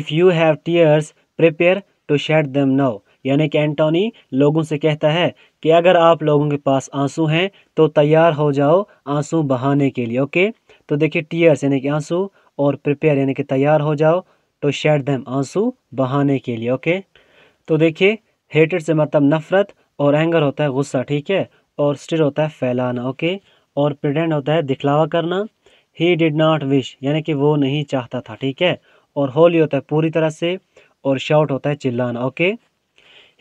[SPEAKER 1] if you have tears prepare to shed them now यानी कि एंटोनी लोगों से कहता है कि अगर आप लोगों के पास आंसू हैं तो तैयार हो जाओ आंसू बहाने के लिए ओके तो देखिए टीयर्स यानी कि आंसू और प्रिपेयर यानी कि तैयार हो जाओ टू शेड दैम आंसू बहाने के लिए ओके तो देखिए हेटेड से मतलब नफरत और एंगर होता है गुस्सा ठीक है और स्टिर होता है फैलाना ओके और प्रिटेंड होता है दिखलावा करना ही डिड नॉट विश यानी कि वो नहीं चाहता था ठीक है और होली होता है पूरी तरह से और शॉर्ट होता है चिल्लाना okay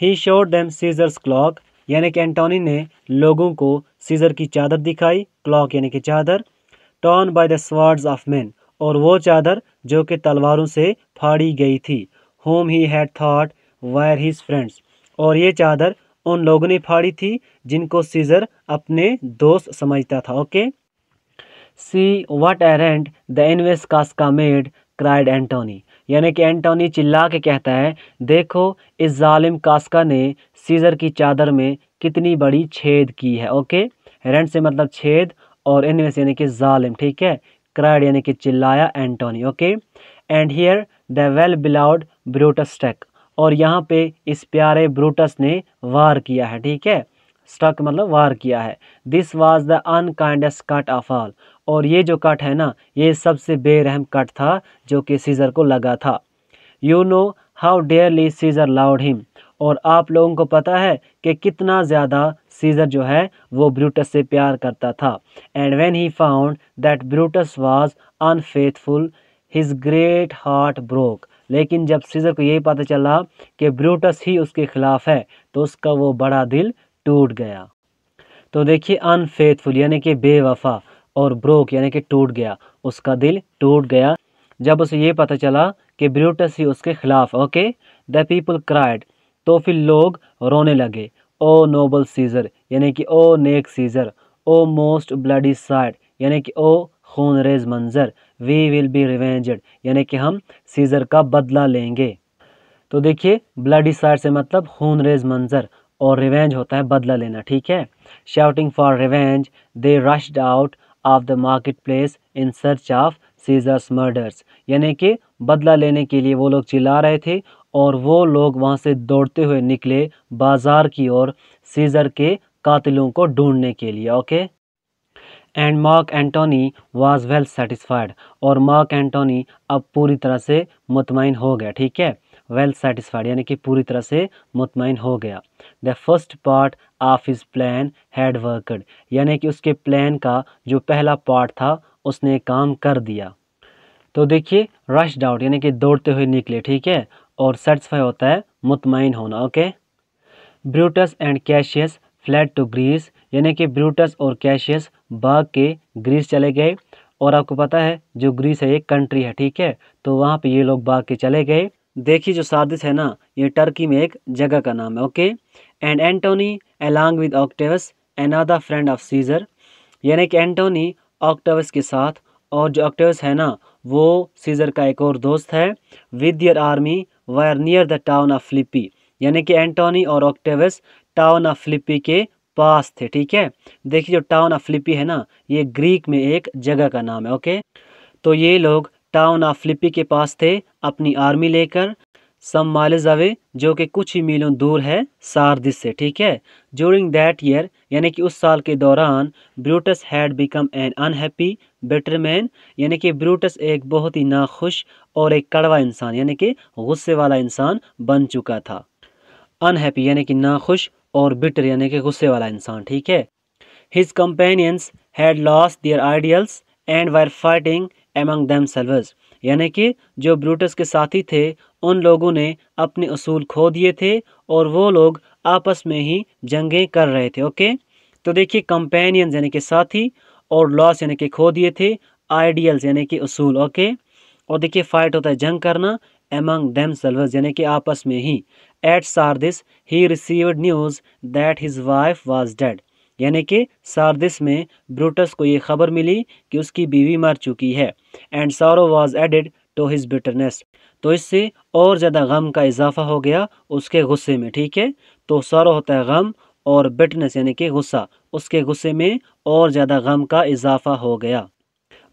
[SPEAKER 1] he showed them Caesar's cloak यानी कि एंटोनी ने लोगों को सीजर की चादर दिखाई क्लॉक यानी कि चादर torn by the swords of men और वो चादर जो कि तलवारों से फाड़ी गई थी whom he had thought were his friends और ये चादर उन लोगों ने फाड़ी थी जिनको सीजर अपने दोस्त समझता था okay see what a rent the envious Casca made cried Antony यानी कि एंटोनी चिल्ला के कहता है देखो इस जालिम कास्का ने सीज़र की चादर में कितनी बड़ी छेद की है ओके रेंट से मतलब छेद और इनवेस यानी कि जालिम ठीक है क्राइड यानी कि चिल्लाया Antony okay and here the well beloved Brutus stuck और यहाँ पे इस प्यारे ब्रूटस ने वार किया है ठीक है स्टक मतलब वार किया है this was the unkindest cut of all और ये जो कट है ना ये सबसे बेरहम कट था जो कि सीज़र को लगा था you know how dearly Caesar loved him और आप लोगों को पता है कि कितना ज़्यादा सीजर जो है वो ब्रूटस से प्यार करता था and when he found that Brutus was unfaithful his great heart broke लेकिन जब सीजर को यही पता चला कि ब्रूटस ही उसके खिलाफ है तो उसका वो बड़ा दिल टूट गया तो देखिए अनफेथफुल यानी कि बेवफा और ब्रोक यानी कि टूट गया उसका दिल टूट गया जब उसे ये पता चला कि ब्रूटस ही उसके खिलाफ ओके द पीपल क्राइड तो फिर लोग रोने लगे ओ नोबल सीज़र यानी कि ओ नेक Caesar O most bloody sight यानी कि ओ खून रेज मंज़र वी विल बी रिवेंजड यानी कि हम सीज़र का बदला लेंगे तो देखिए ब्लडी साइड से मतलब खून रेज मंज़र और रिवेंज होता है बदला लेना ठीक है shouting for revenge they rushed out of the market place in search of Caesar's murders यानी कि बदला लेने के लिए वो लोग चिल्ला रहे थे और वो लोग वहाँ से दौड़ते हुए निकले बाजार की ओर सीजर के कातिलों को ढूंढने के लिए okay and Mark Antony was well satisfied और मार्क एंटोनी अब पूरी तरह से मुतमिन हो गया ठीक है वेल सेटिस्फाइड यानी कि पूरी तरह से मुतमिन हो गया the first part of his plan had worked यानी कि उसके प्लान का जो पहला पार्ट था उसने काम कर दिया तो देखिए रश डाउट यानी कि दौड़ते हुए निकले ठीक है और सेटिस्फाई होता है मुतमिन होना okay Brutus and Cassius fled to Greece यानी कि ब्रूटस और कैशियस बाग के ग्रीस चले गए और आपको पता है जो ग्रीस है एक कंट्री है ठीक है तो वहाँ पे ये लोग बाग के चले गए देखिए जो सादिस है ना ये टर्की में एक जगह का नाम है okay and Antony along with Octavius another friend of Caesar यानी कि एंटोनी ऑक्टेवस के साथ और जो ऑक्टेवस है ना वो सीजर का एक और दोस्त है with army were near the town of Philippi यानी कि एंटोनी और ऑक्टेवस टाउन ऑफ फ्लिपी के पास थे ठीक है देखिए जो टाउन ऑफ फ्लिपी है ना ये ग्रीक में एक जगह का नाम है ओके तो ये लोग टाउन ऑफ फ्लिपी के पास थे अपनी आर्मी लेकर अवे जो कि कुछ ही मीलों दूर है सारदिस से ठीक है ज्यूरिंग दैट ईयर यानी कि उस साल के दौरान Brutus had become an unhappy bitter man यानी कि ब्रूटस एक बहुत ही नाखुश और एक कड़वा इंसान यानी कि गुस्से वाला इंसान बन चुका था अनहैप्पी यानी कि नाखुश और बिटर यानी कि गुस्से वाला इंसान ठीक है his companions had lost their ideals and were fighting among themselves यानी कि जो ब्रूटस के साथी थे उन लोगों ने अपने असूल खो दिए थे और वो लोग आपस में ही जंगें कर रहे थे ओके तो देखिए कंपेनियंस यानी कि साथी और लॉस यानी कि खो दिए थे आइडियल्स यानी कि असूल ओके और देखिए फाइट होता है जंग करना एमंग दैम सेल्वस यानी कि आपस में ही at Sardis he received news that his wife was dead यानी कि सारदिस में ब्रूटस को ये खबर मिली कि उसकी बीवी मर चुकी है and sorrow was added to his bitterness तो इससे और ज़्यादा गम का इजाफा हो गया उसके गुस्से में ठीक है तो सारो होता है गम और बिटनेस यानी कि गुस्सा उसके गुस्से में और ज़्यादा गम का इजाफा हो गया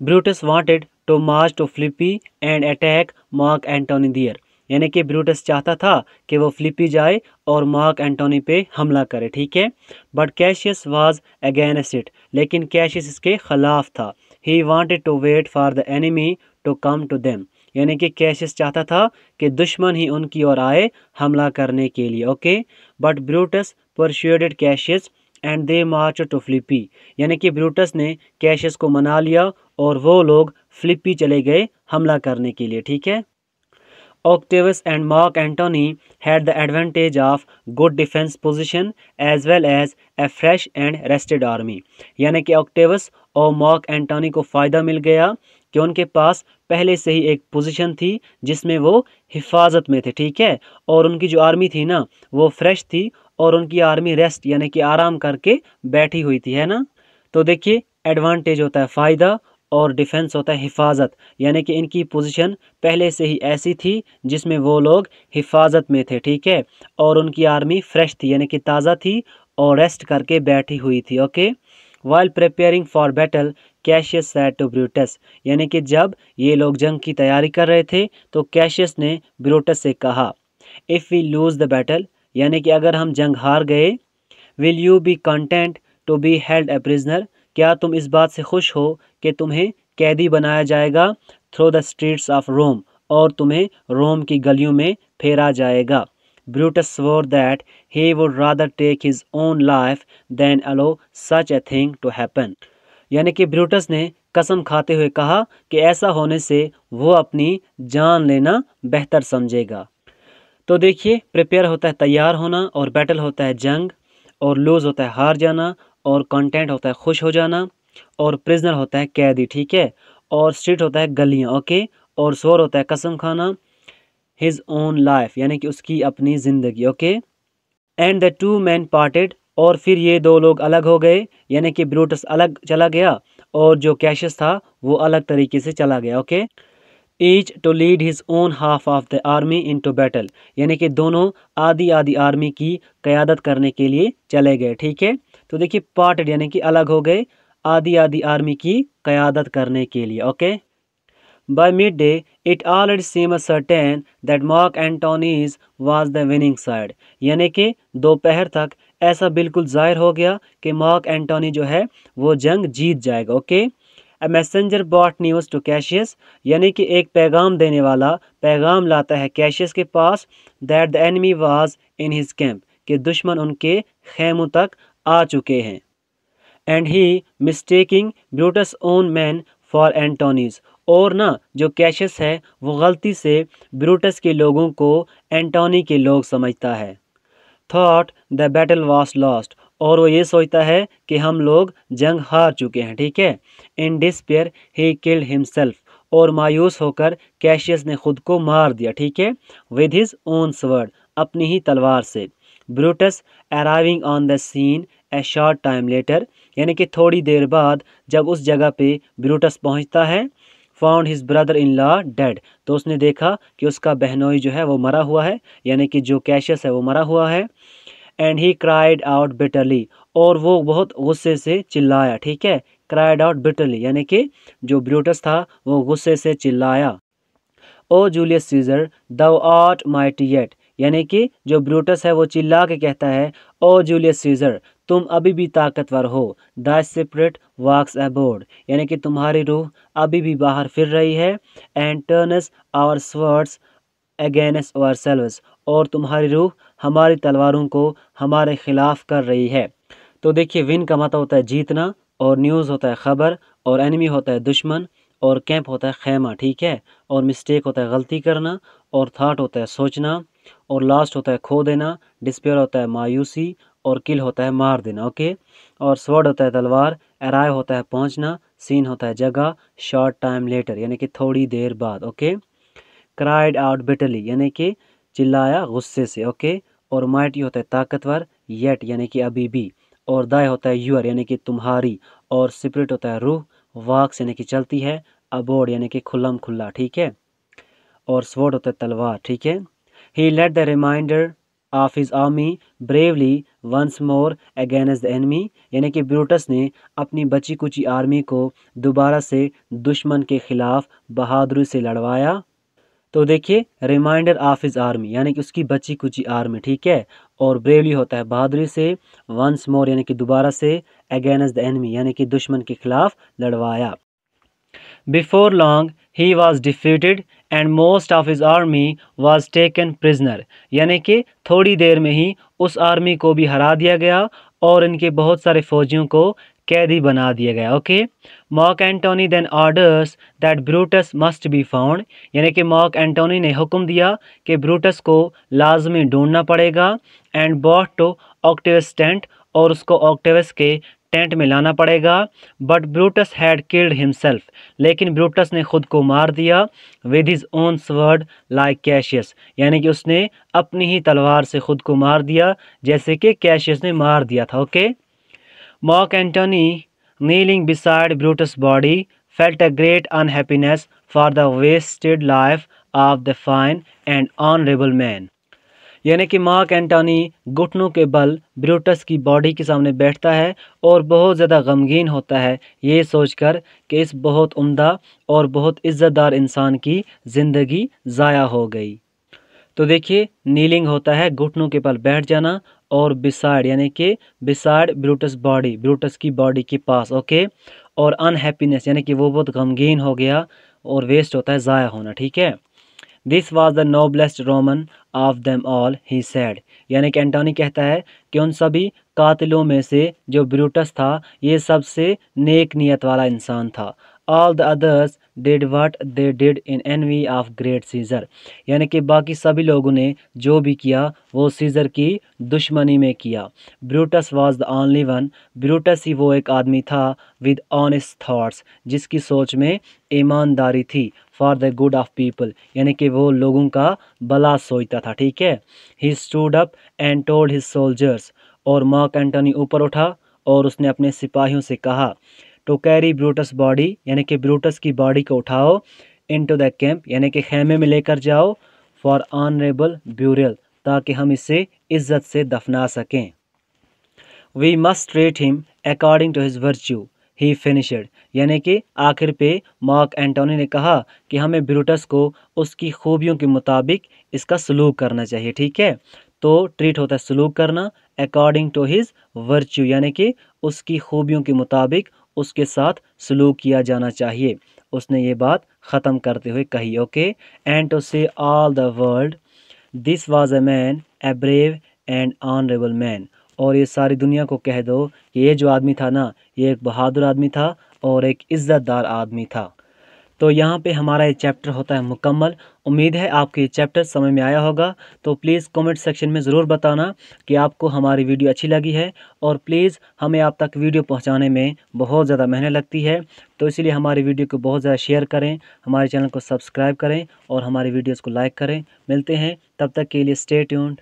[SPEAKER 1] Brutus wanted to march to Philippi and attack Mark Antony there यानी कि ब्रूटस चाहता था कि वो फ्लिपी जाए और मार्क एंटोनी पे हमला करे ठीक है but Cassius was against it लेकिन कैशियस इसके ख़िलाफ़ था he wanted to wait for the enemy to come to them यानी कि कैशियस चाहता था कि दुश्मन ही उनकी ओर आए हमला करने के लिए okay but Brutus persuaded Cassius and they march to Philippi यानी कि ब्रूटस ने कैशियस को मना लिया और वो लोग फ्लिपी चले गए हमला करने के लिए ठीक है Octavius and Mark Antony had the advantage of good defense position as well as a fresh and rested army यानी कि Octavius और Mark Antony को फ़ायदा मिल गया कि उनके पास पहले से ही एक पोजीशन थी जिसमें वो हिफाजत में थे ठीक है और उनकी जो आर्मी थी ना वो फ्रेश थी और उनकी आर्मी रेस्ट यानी कि आराम करके बैठी हुई थी है ना तो देखिए एडवांटेज होता है फ़ायदा और डिफेंस होता है हिफाजत यानी कि इनकी पोजीशन पहले से ही ऐसी थी जिसमें वो लोग हिफाजत में थे ठीक है और उनकी आर्मी फ्रेश थी यानी कि ताज़ा थी और रेस्ट करके बैठी हुई थी okay while preparing for battle Cassius said to Brutus यानी कि जब ये लोग जंग की तैयारी कर रहे थे तो कैशियस ने ब्रूटस से कहा if we lose the battle यानी कि अगर हम जंग हार गए will you be content to be held a prisoner क्या तुम इस बात से खुश हो कि तुम्हें कैदी बनाया जाएगा through the streets of Rome और तुम्हें रोम की गलियों में फेरा जाएगा Brutus swore that he would rather take his own life than allow such a thing to happen यानी कि ब्रूटस ने कसम खाते हुए कहा कि ऐसा होने से वो अपनी जान लेना बेहतर समझेगा तो देखिए प्रिपेयर होता है तैयार होना और बैटल होता है जंग और लूज़ होता है हार जाना और कंटेंट होता है खुश हो जाना और प्रिजनर होता है कैदी ठीक है और स्ट्रीट होता है गलियाँ ओके और शोर होता है कसम खाना हिज ओन लाइफ यानी कि उसकी अपनी ज़िंदगी okay and the two men parted और फिर ये दो लोग अलग हो गए यानी कि ब्रूटस अलग चला गया और जो कैशस था वो अलग तरीके से चला गया okay each to lead his own half of the army into battle यानी कि दोनों आधी आधी आर्मी की क़्यादत करने के लिए चले गए ठीक है तो देखिए पार्टेड यानी कि अलग हो गए आदि आदि आर्मी की क़्यादत करने के लिए okay day it it it seemed certain that Mark Antony's was the winning side यानी कि दोपहर तक ऐसा बिल्कुल जाहिर हो गया कि मार्क एंटोनी जो है वो जंग जीत जाएगा okay a messenger brought news to Cassius यानी कि एक पैगाम देने वाला पैगाम लाता है कैशियस के पास that the enemy was in his camp कि दुश्मन उनके खेमों तक आ चुके हैं and he mistaking Brutus own men for Antony's और ना जो कैशस है वो गलती से ब्रूटस के लोगों को एंटोनी के लोग समझता है thought the battle was lost और वो ये सोचता है कि हम लोग जंग हार चुके हैं ठीक है in despair he killed himself और मायूस होकर कैशियस ने खुद को मार दिया ठीक है विद हिज ओन स्वर्ड अपनी ही तलवार से Brutus arriving on the scene a short time later यानी कि थोड़ी देर बाद जब उस जगह पे ब्रूटस पहुंचता है found his brother in law dead तो उसने देखा कि उसका बहनोई जो है वो मरा हुआ है यानी कि जो कैशस है वो मरा हुआ है and he cried out bitterly और वो बहुत गुस्से से चिल्लाया ठीक है क्राइड आउट बिटरली यानी कि जो ब्रूटस था वो गुस्से से चिल्लाया O Julius Caesar thou art mighty yet यानी कि जो ब्रूटस है वो चिल्ला के कहता है ओ जूलियस सीजर तुम अभी भी ताकतवर हो द स्प्रिट वॉक्स अबोर्ड यानी कि तुम्हारी रूह अभी भी बाहर फिर रही है and turns our swords against ourselves और तुम्हारी रूह हमारी तलवारों को हमारे ख़िलाफ़ कर रही है तो देखिए विन का मतलब होता है जीतना और न्यूज़ होता है ख़बर और एनिमी होता है दुश्मन और कैंप होता है खेमा ठीक है और मिस्टेक होता है गलती करना और थाट होता है सोचना और लास्ट होता है खो देना डिस्पेयर होता है मायूसी और किल होता है मार देना ओके और स्वर्ड होता है तलवार एराय होता है पहुंचना सीन होता है जगह शॉर्ट टाइम लेटर यानी कि थोड़ी देर बाद ओके क्राइड आउट बिटली यानी कि चिल्लाया गुस्से से ओके और माइटी होता है ताकतवर येट यानी कि अभी भी और दाय होता है यूर यानी कि तुम्हारी और स्प्रिट होता है रूह वाक्स यानी कि चलती है अबोर्ड यानी कि खुल्लम खुल्ला ठीक है और स्वर्ड होता है तलवार ठीक है he led the remainder of his army bravely once more against the enemy यानी कि ब्रूटस ने अपनी बची कुची आर्मी को दोबारा से दुश्मन के ख़िलाफ़ बहादुरी से लड़वाया तो देखिए रिमाइंडर ऑफ हिज आर्मी यानी कि उसकी बची कुची आर्मी ठीक है और ब्रेवली होता है बहादुरी से वंस मोर यानी कि दोबारा से अगेंस्ट द एनमी यानी कि दुश्मन के खिलाफ लड़वाया before long he was defeated and most of his army was taken prisoner यानी कि थोड़ी देर में ही उस आर्मी को भी हरा दिया गया और इनके बहुत सारे फौजियों को कैदी बना दिया गया okay Mark Antony then orders that Brutus must be found यानी कि मॉक एंटोनी ने हुक्म दिया कि ब्रूटस को लाजमी ढूंढना पड़ेगा and brought to Octavius tent और उसको ऑक्टिवस के टेंट में लाना पड़ेगा but Brutus had killed himself लेकिन ब्रूटस ने खुद को मार दिया with his own sword like Cassius यानी कि उसने अपनी ही तलवार से खुद को मार दिया जैसे कि कैशियस ने मार दिया था okay Mark Antony kneeling beside Brutus body felt a great unhappiness for the wasted life of the fine and honourable man यानी कि मार्क एंटोनी घुटनों के बल ब्रूटस की बॉडी के सामने बैठता है और बहुत ज़्यादा गमगीन होता है ये सोचकर कि इस बहुत उम्दा और बहुत इज़्ज़तदार इंसान की ज़िंदगी ज़ाया हो गई तो देखिए नीलिंग होता है घुटनों के बल बैठ जाना और बिसाइड यानी कि बिसाइड ब्रूटस बॉडी ब्रूटस की बॉडी के पास ओके और अनहैप्पीनेस यानी कि वो बहुत गमगीन हो गया और वेस्ट होता है ज़ाया होना ठीक है this was the noblest Roman of them all he said यानी कि एंटोनी कहता है कि उन सभी कातिलों में से जो ब्रूटस था ये सबसे नेक नियत वाला इंसान था all the others did what they did in envy of great Caesar यानी कि बाकी सभी लोगों ने जो भी किया वो सीज़र की दुश्मनी में किया Brutus was the only one Brutus ही वो एक आदमी था विद ऑनेस्ट थाट्स जिसकी सोच में ईमानदारी थी for the good of people यानी कि वो लोगों का भला सोचता था ठीक है he stood up and told his soldiers और मार्क एंटोनी ऊपर उठा और उसने अपने सिपाहियों से कहा टू कैरी ब्रूटस बॉडी यानी कि ब्रूटस की बॉडी को उठाओ इन टू द कैम्प यानी कि खेमे में लेकर जाओ फॉर ऑनरेबल ब्यूरल ताकि हम इसे इज्जत से दफना सकें we must treat him according to his virtue he finished यानी कि आखिर पे मार्क एंटोनी ने कहा कि हमें ब्रूटस को उसकी खूबियों के मुताबिक इसका सलूक करना चाहिए ठीक है तो ट्रीट होता है सलूक करना अकॉर्डिंग टू हिज वर्च्यू यानी कि उसकी खूबियों के मुताबिक उसके साथ सलूक किया जाना चाहिए उसने ये बात ख़त्म करते हुए कही okay and to say all the world this was a man a brave and honourable man और ये सारी दुनिया को कह दो कि ये जो आदमी था ना ये एक बहादुर आदमी था और एक इज़्ज़तदार आदमी था तो यहाँ पे हमारा ये चैप्टर होता है मुकम्मल उम्मीद है आपके ये चैप्टर समय में आया होगा तो प्लीज़ कमेंट सेक्शन में ज़रूर बताना कि आपको हमारी वीडियो अच्छी लगी है और प्लीज़ हमें आप तक वीडियो पहुँचाने में बहुत ज़्यादा मेहनत लगती है तो इसलिए हमारी वीडियो को बहुत ज़्यादा शेयर करें हमारे चैनल को सब्सक्राइब करें और हमारी वीडियोज़ को लाइक करें मिलते हैं तब तक के लिए स्टे ट्यून्ड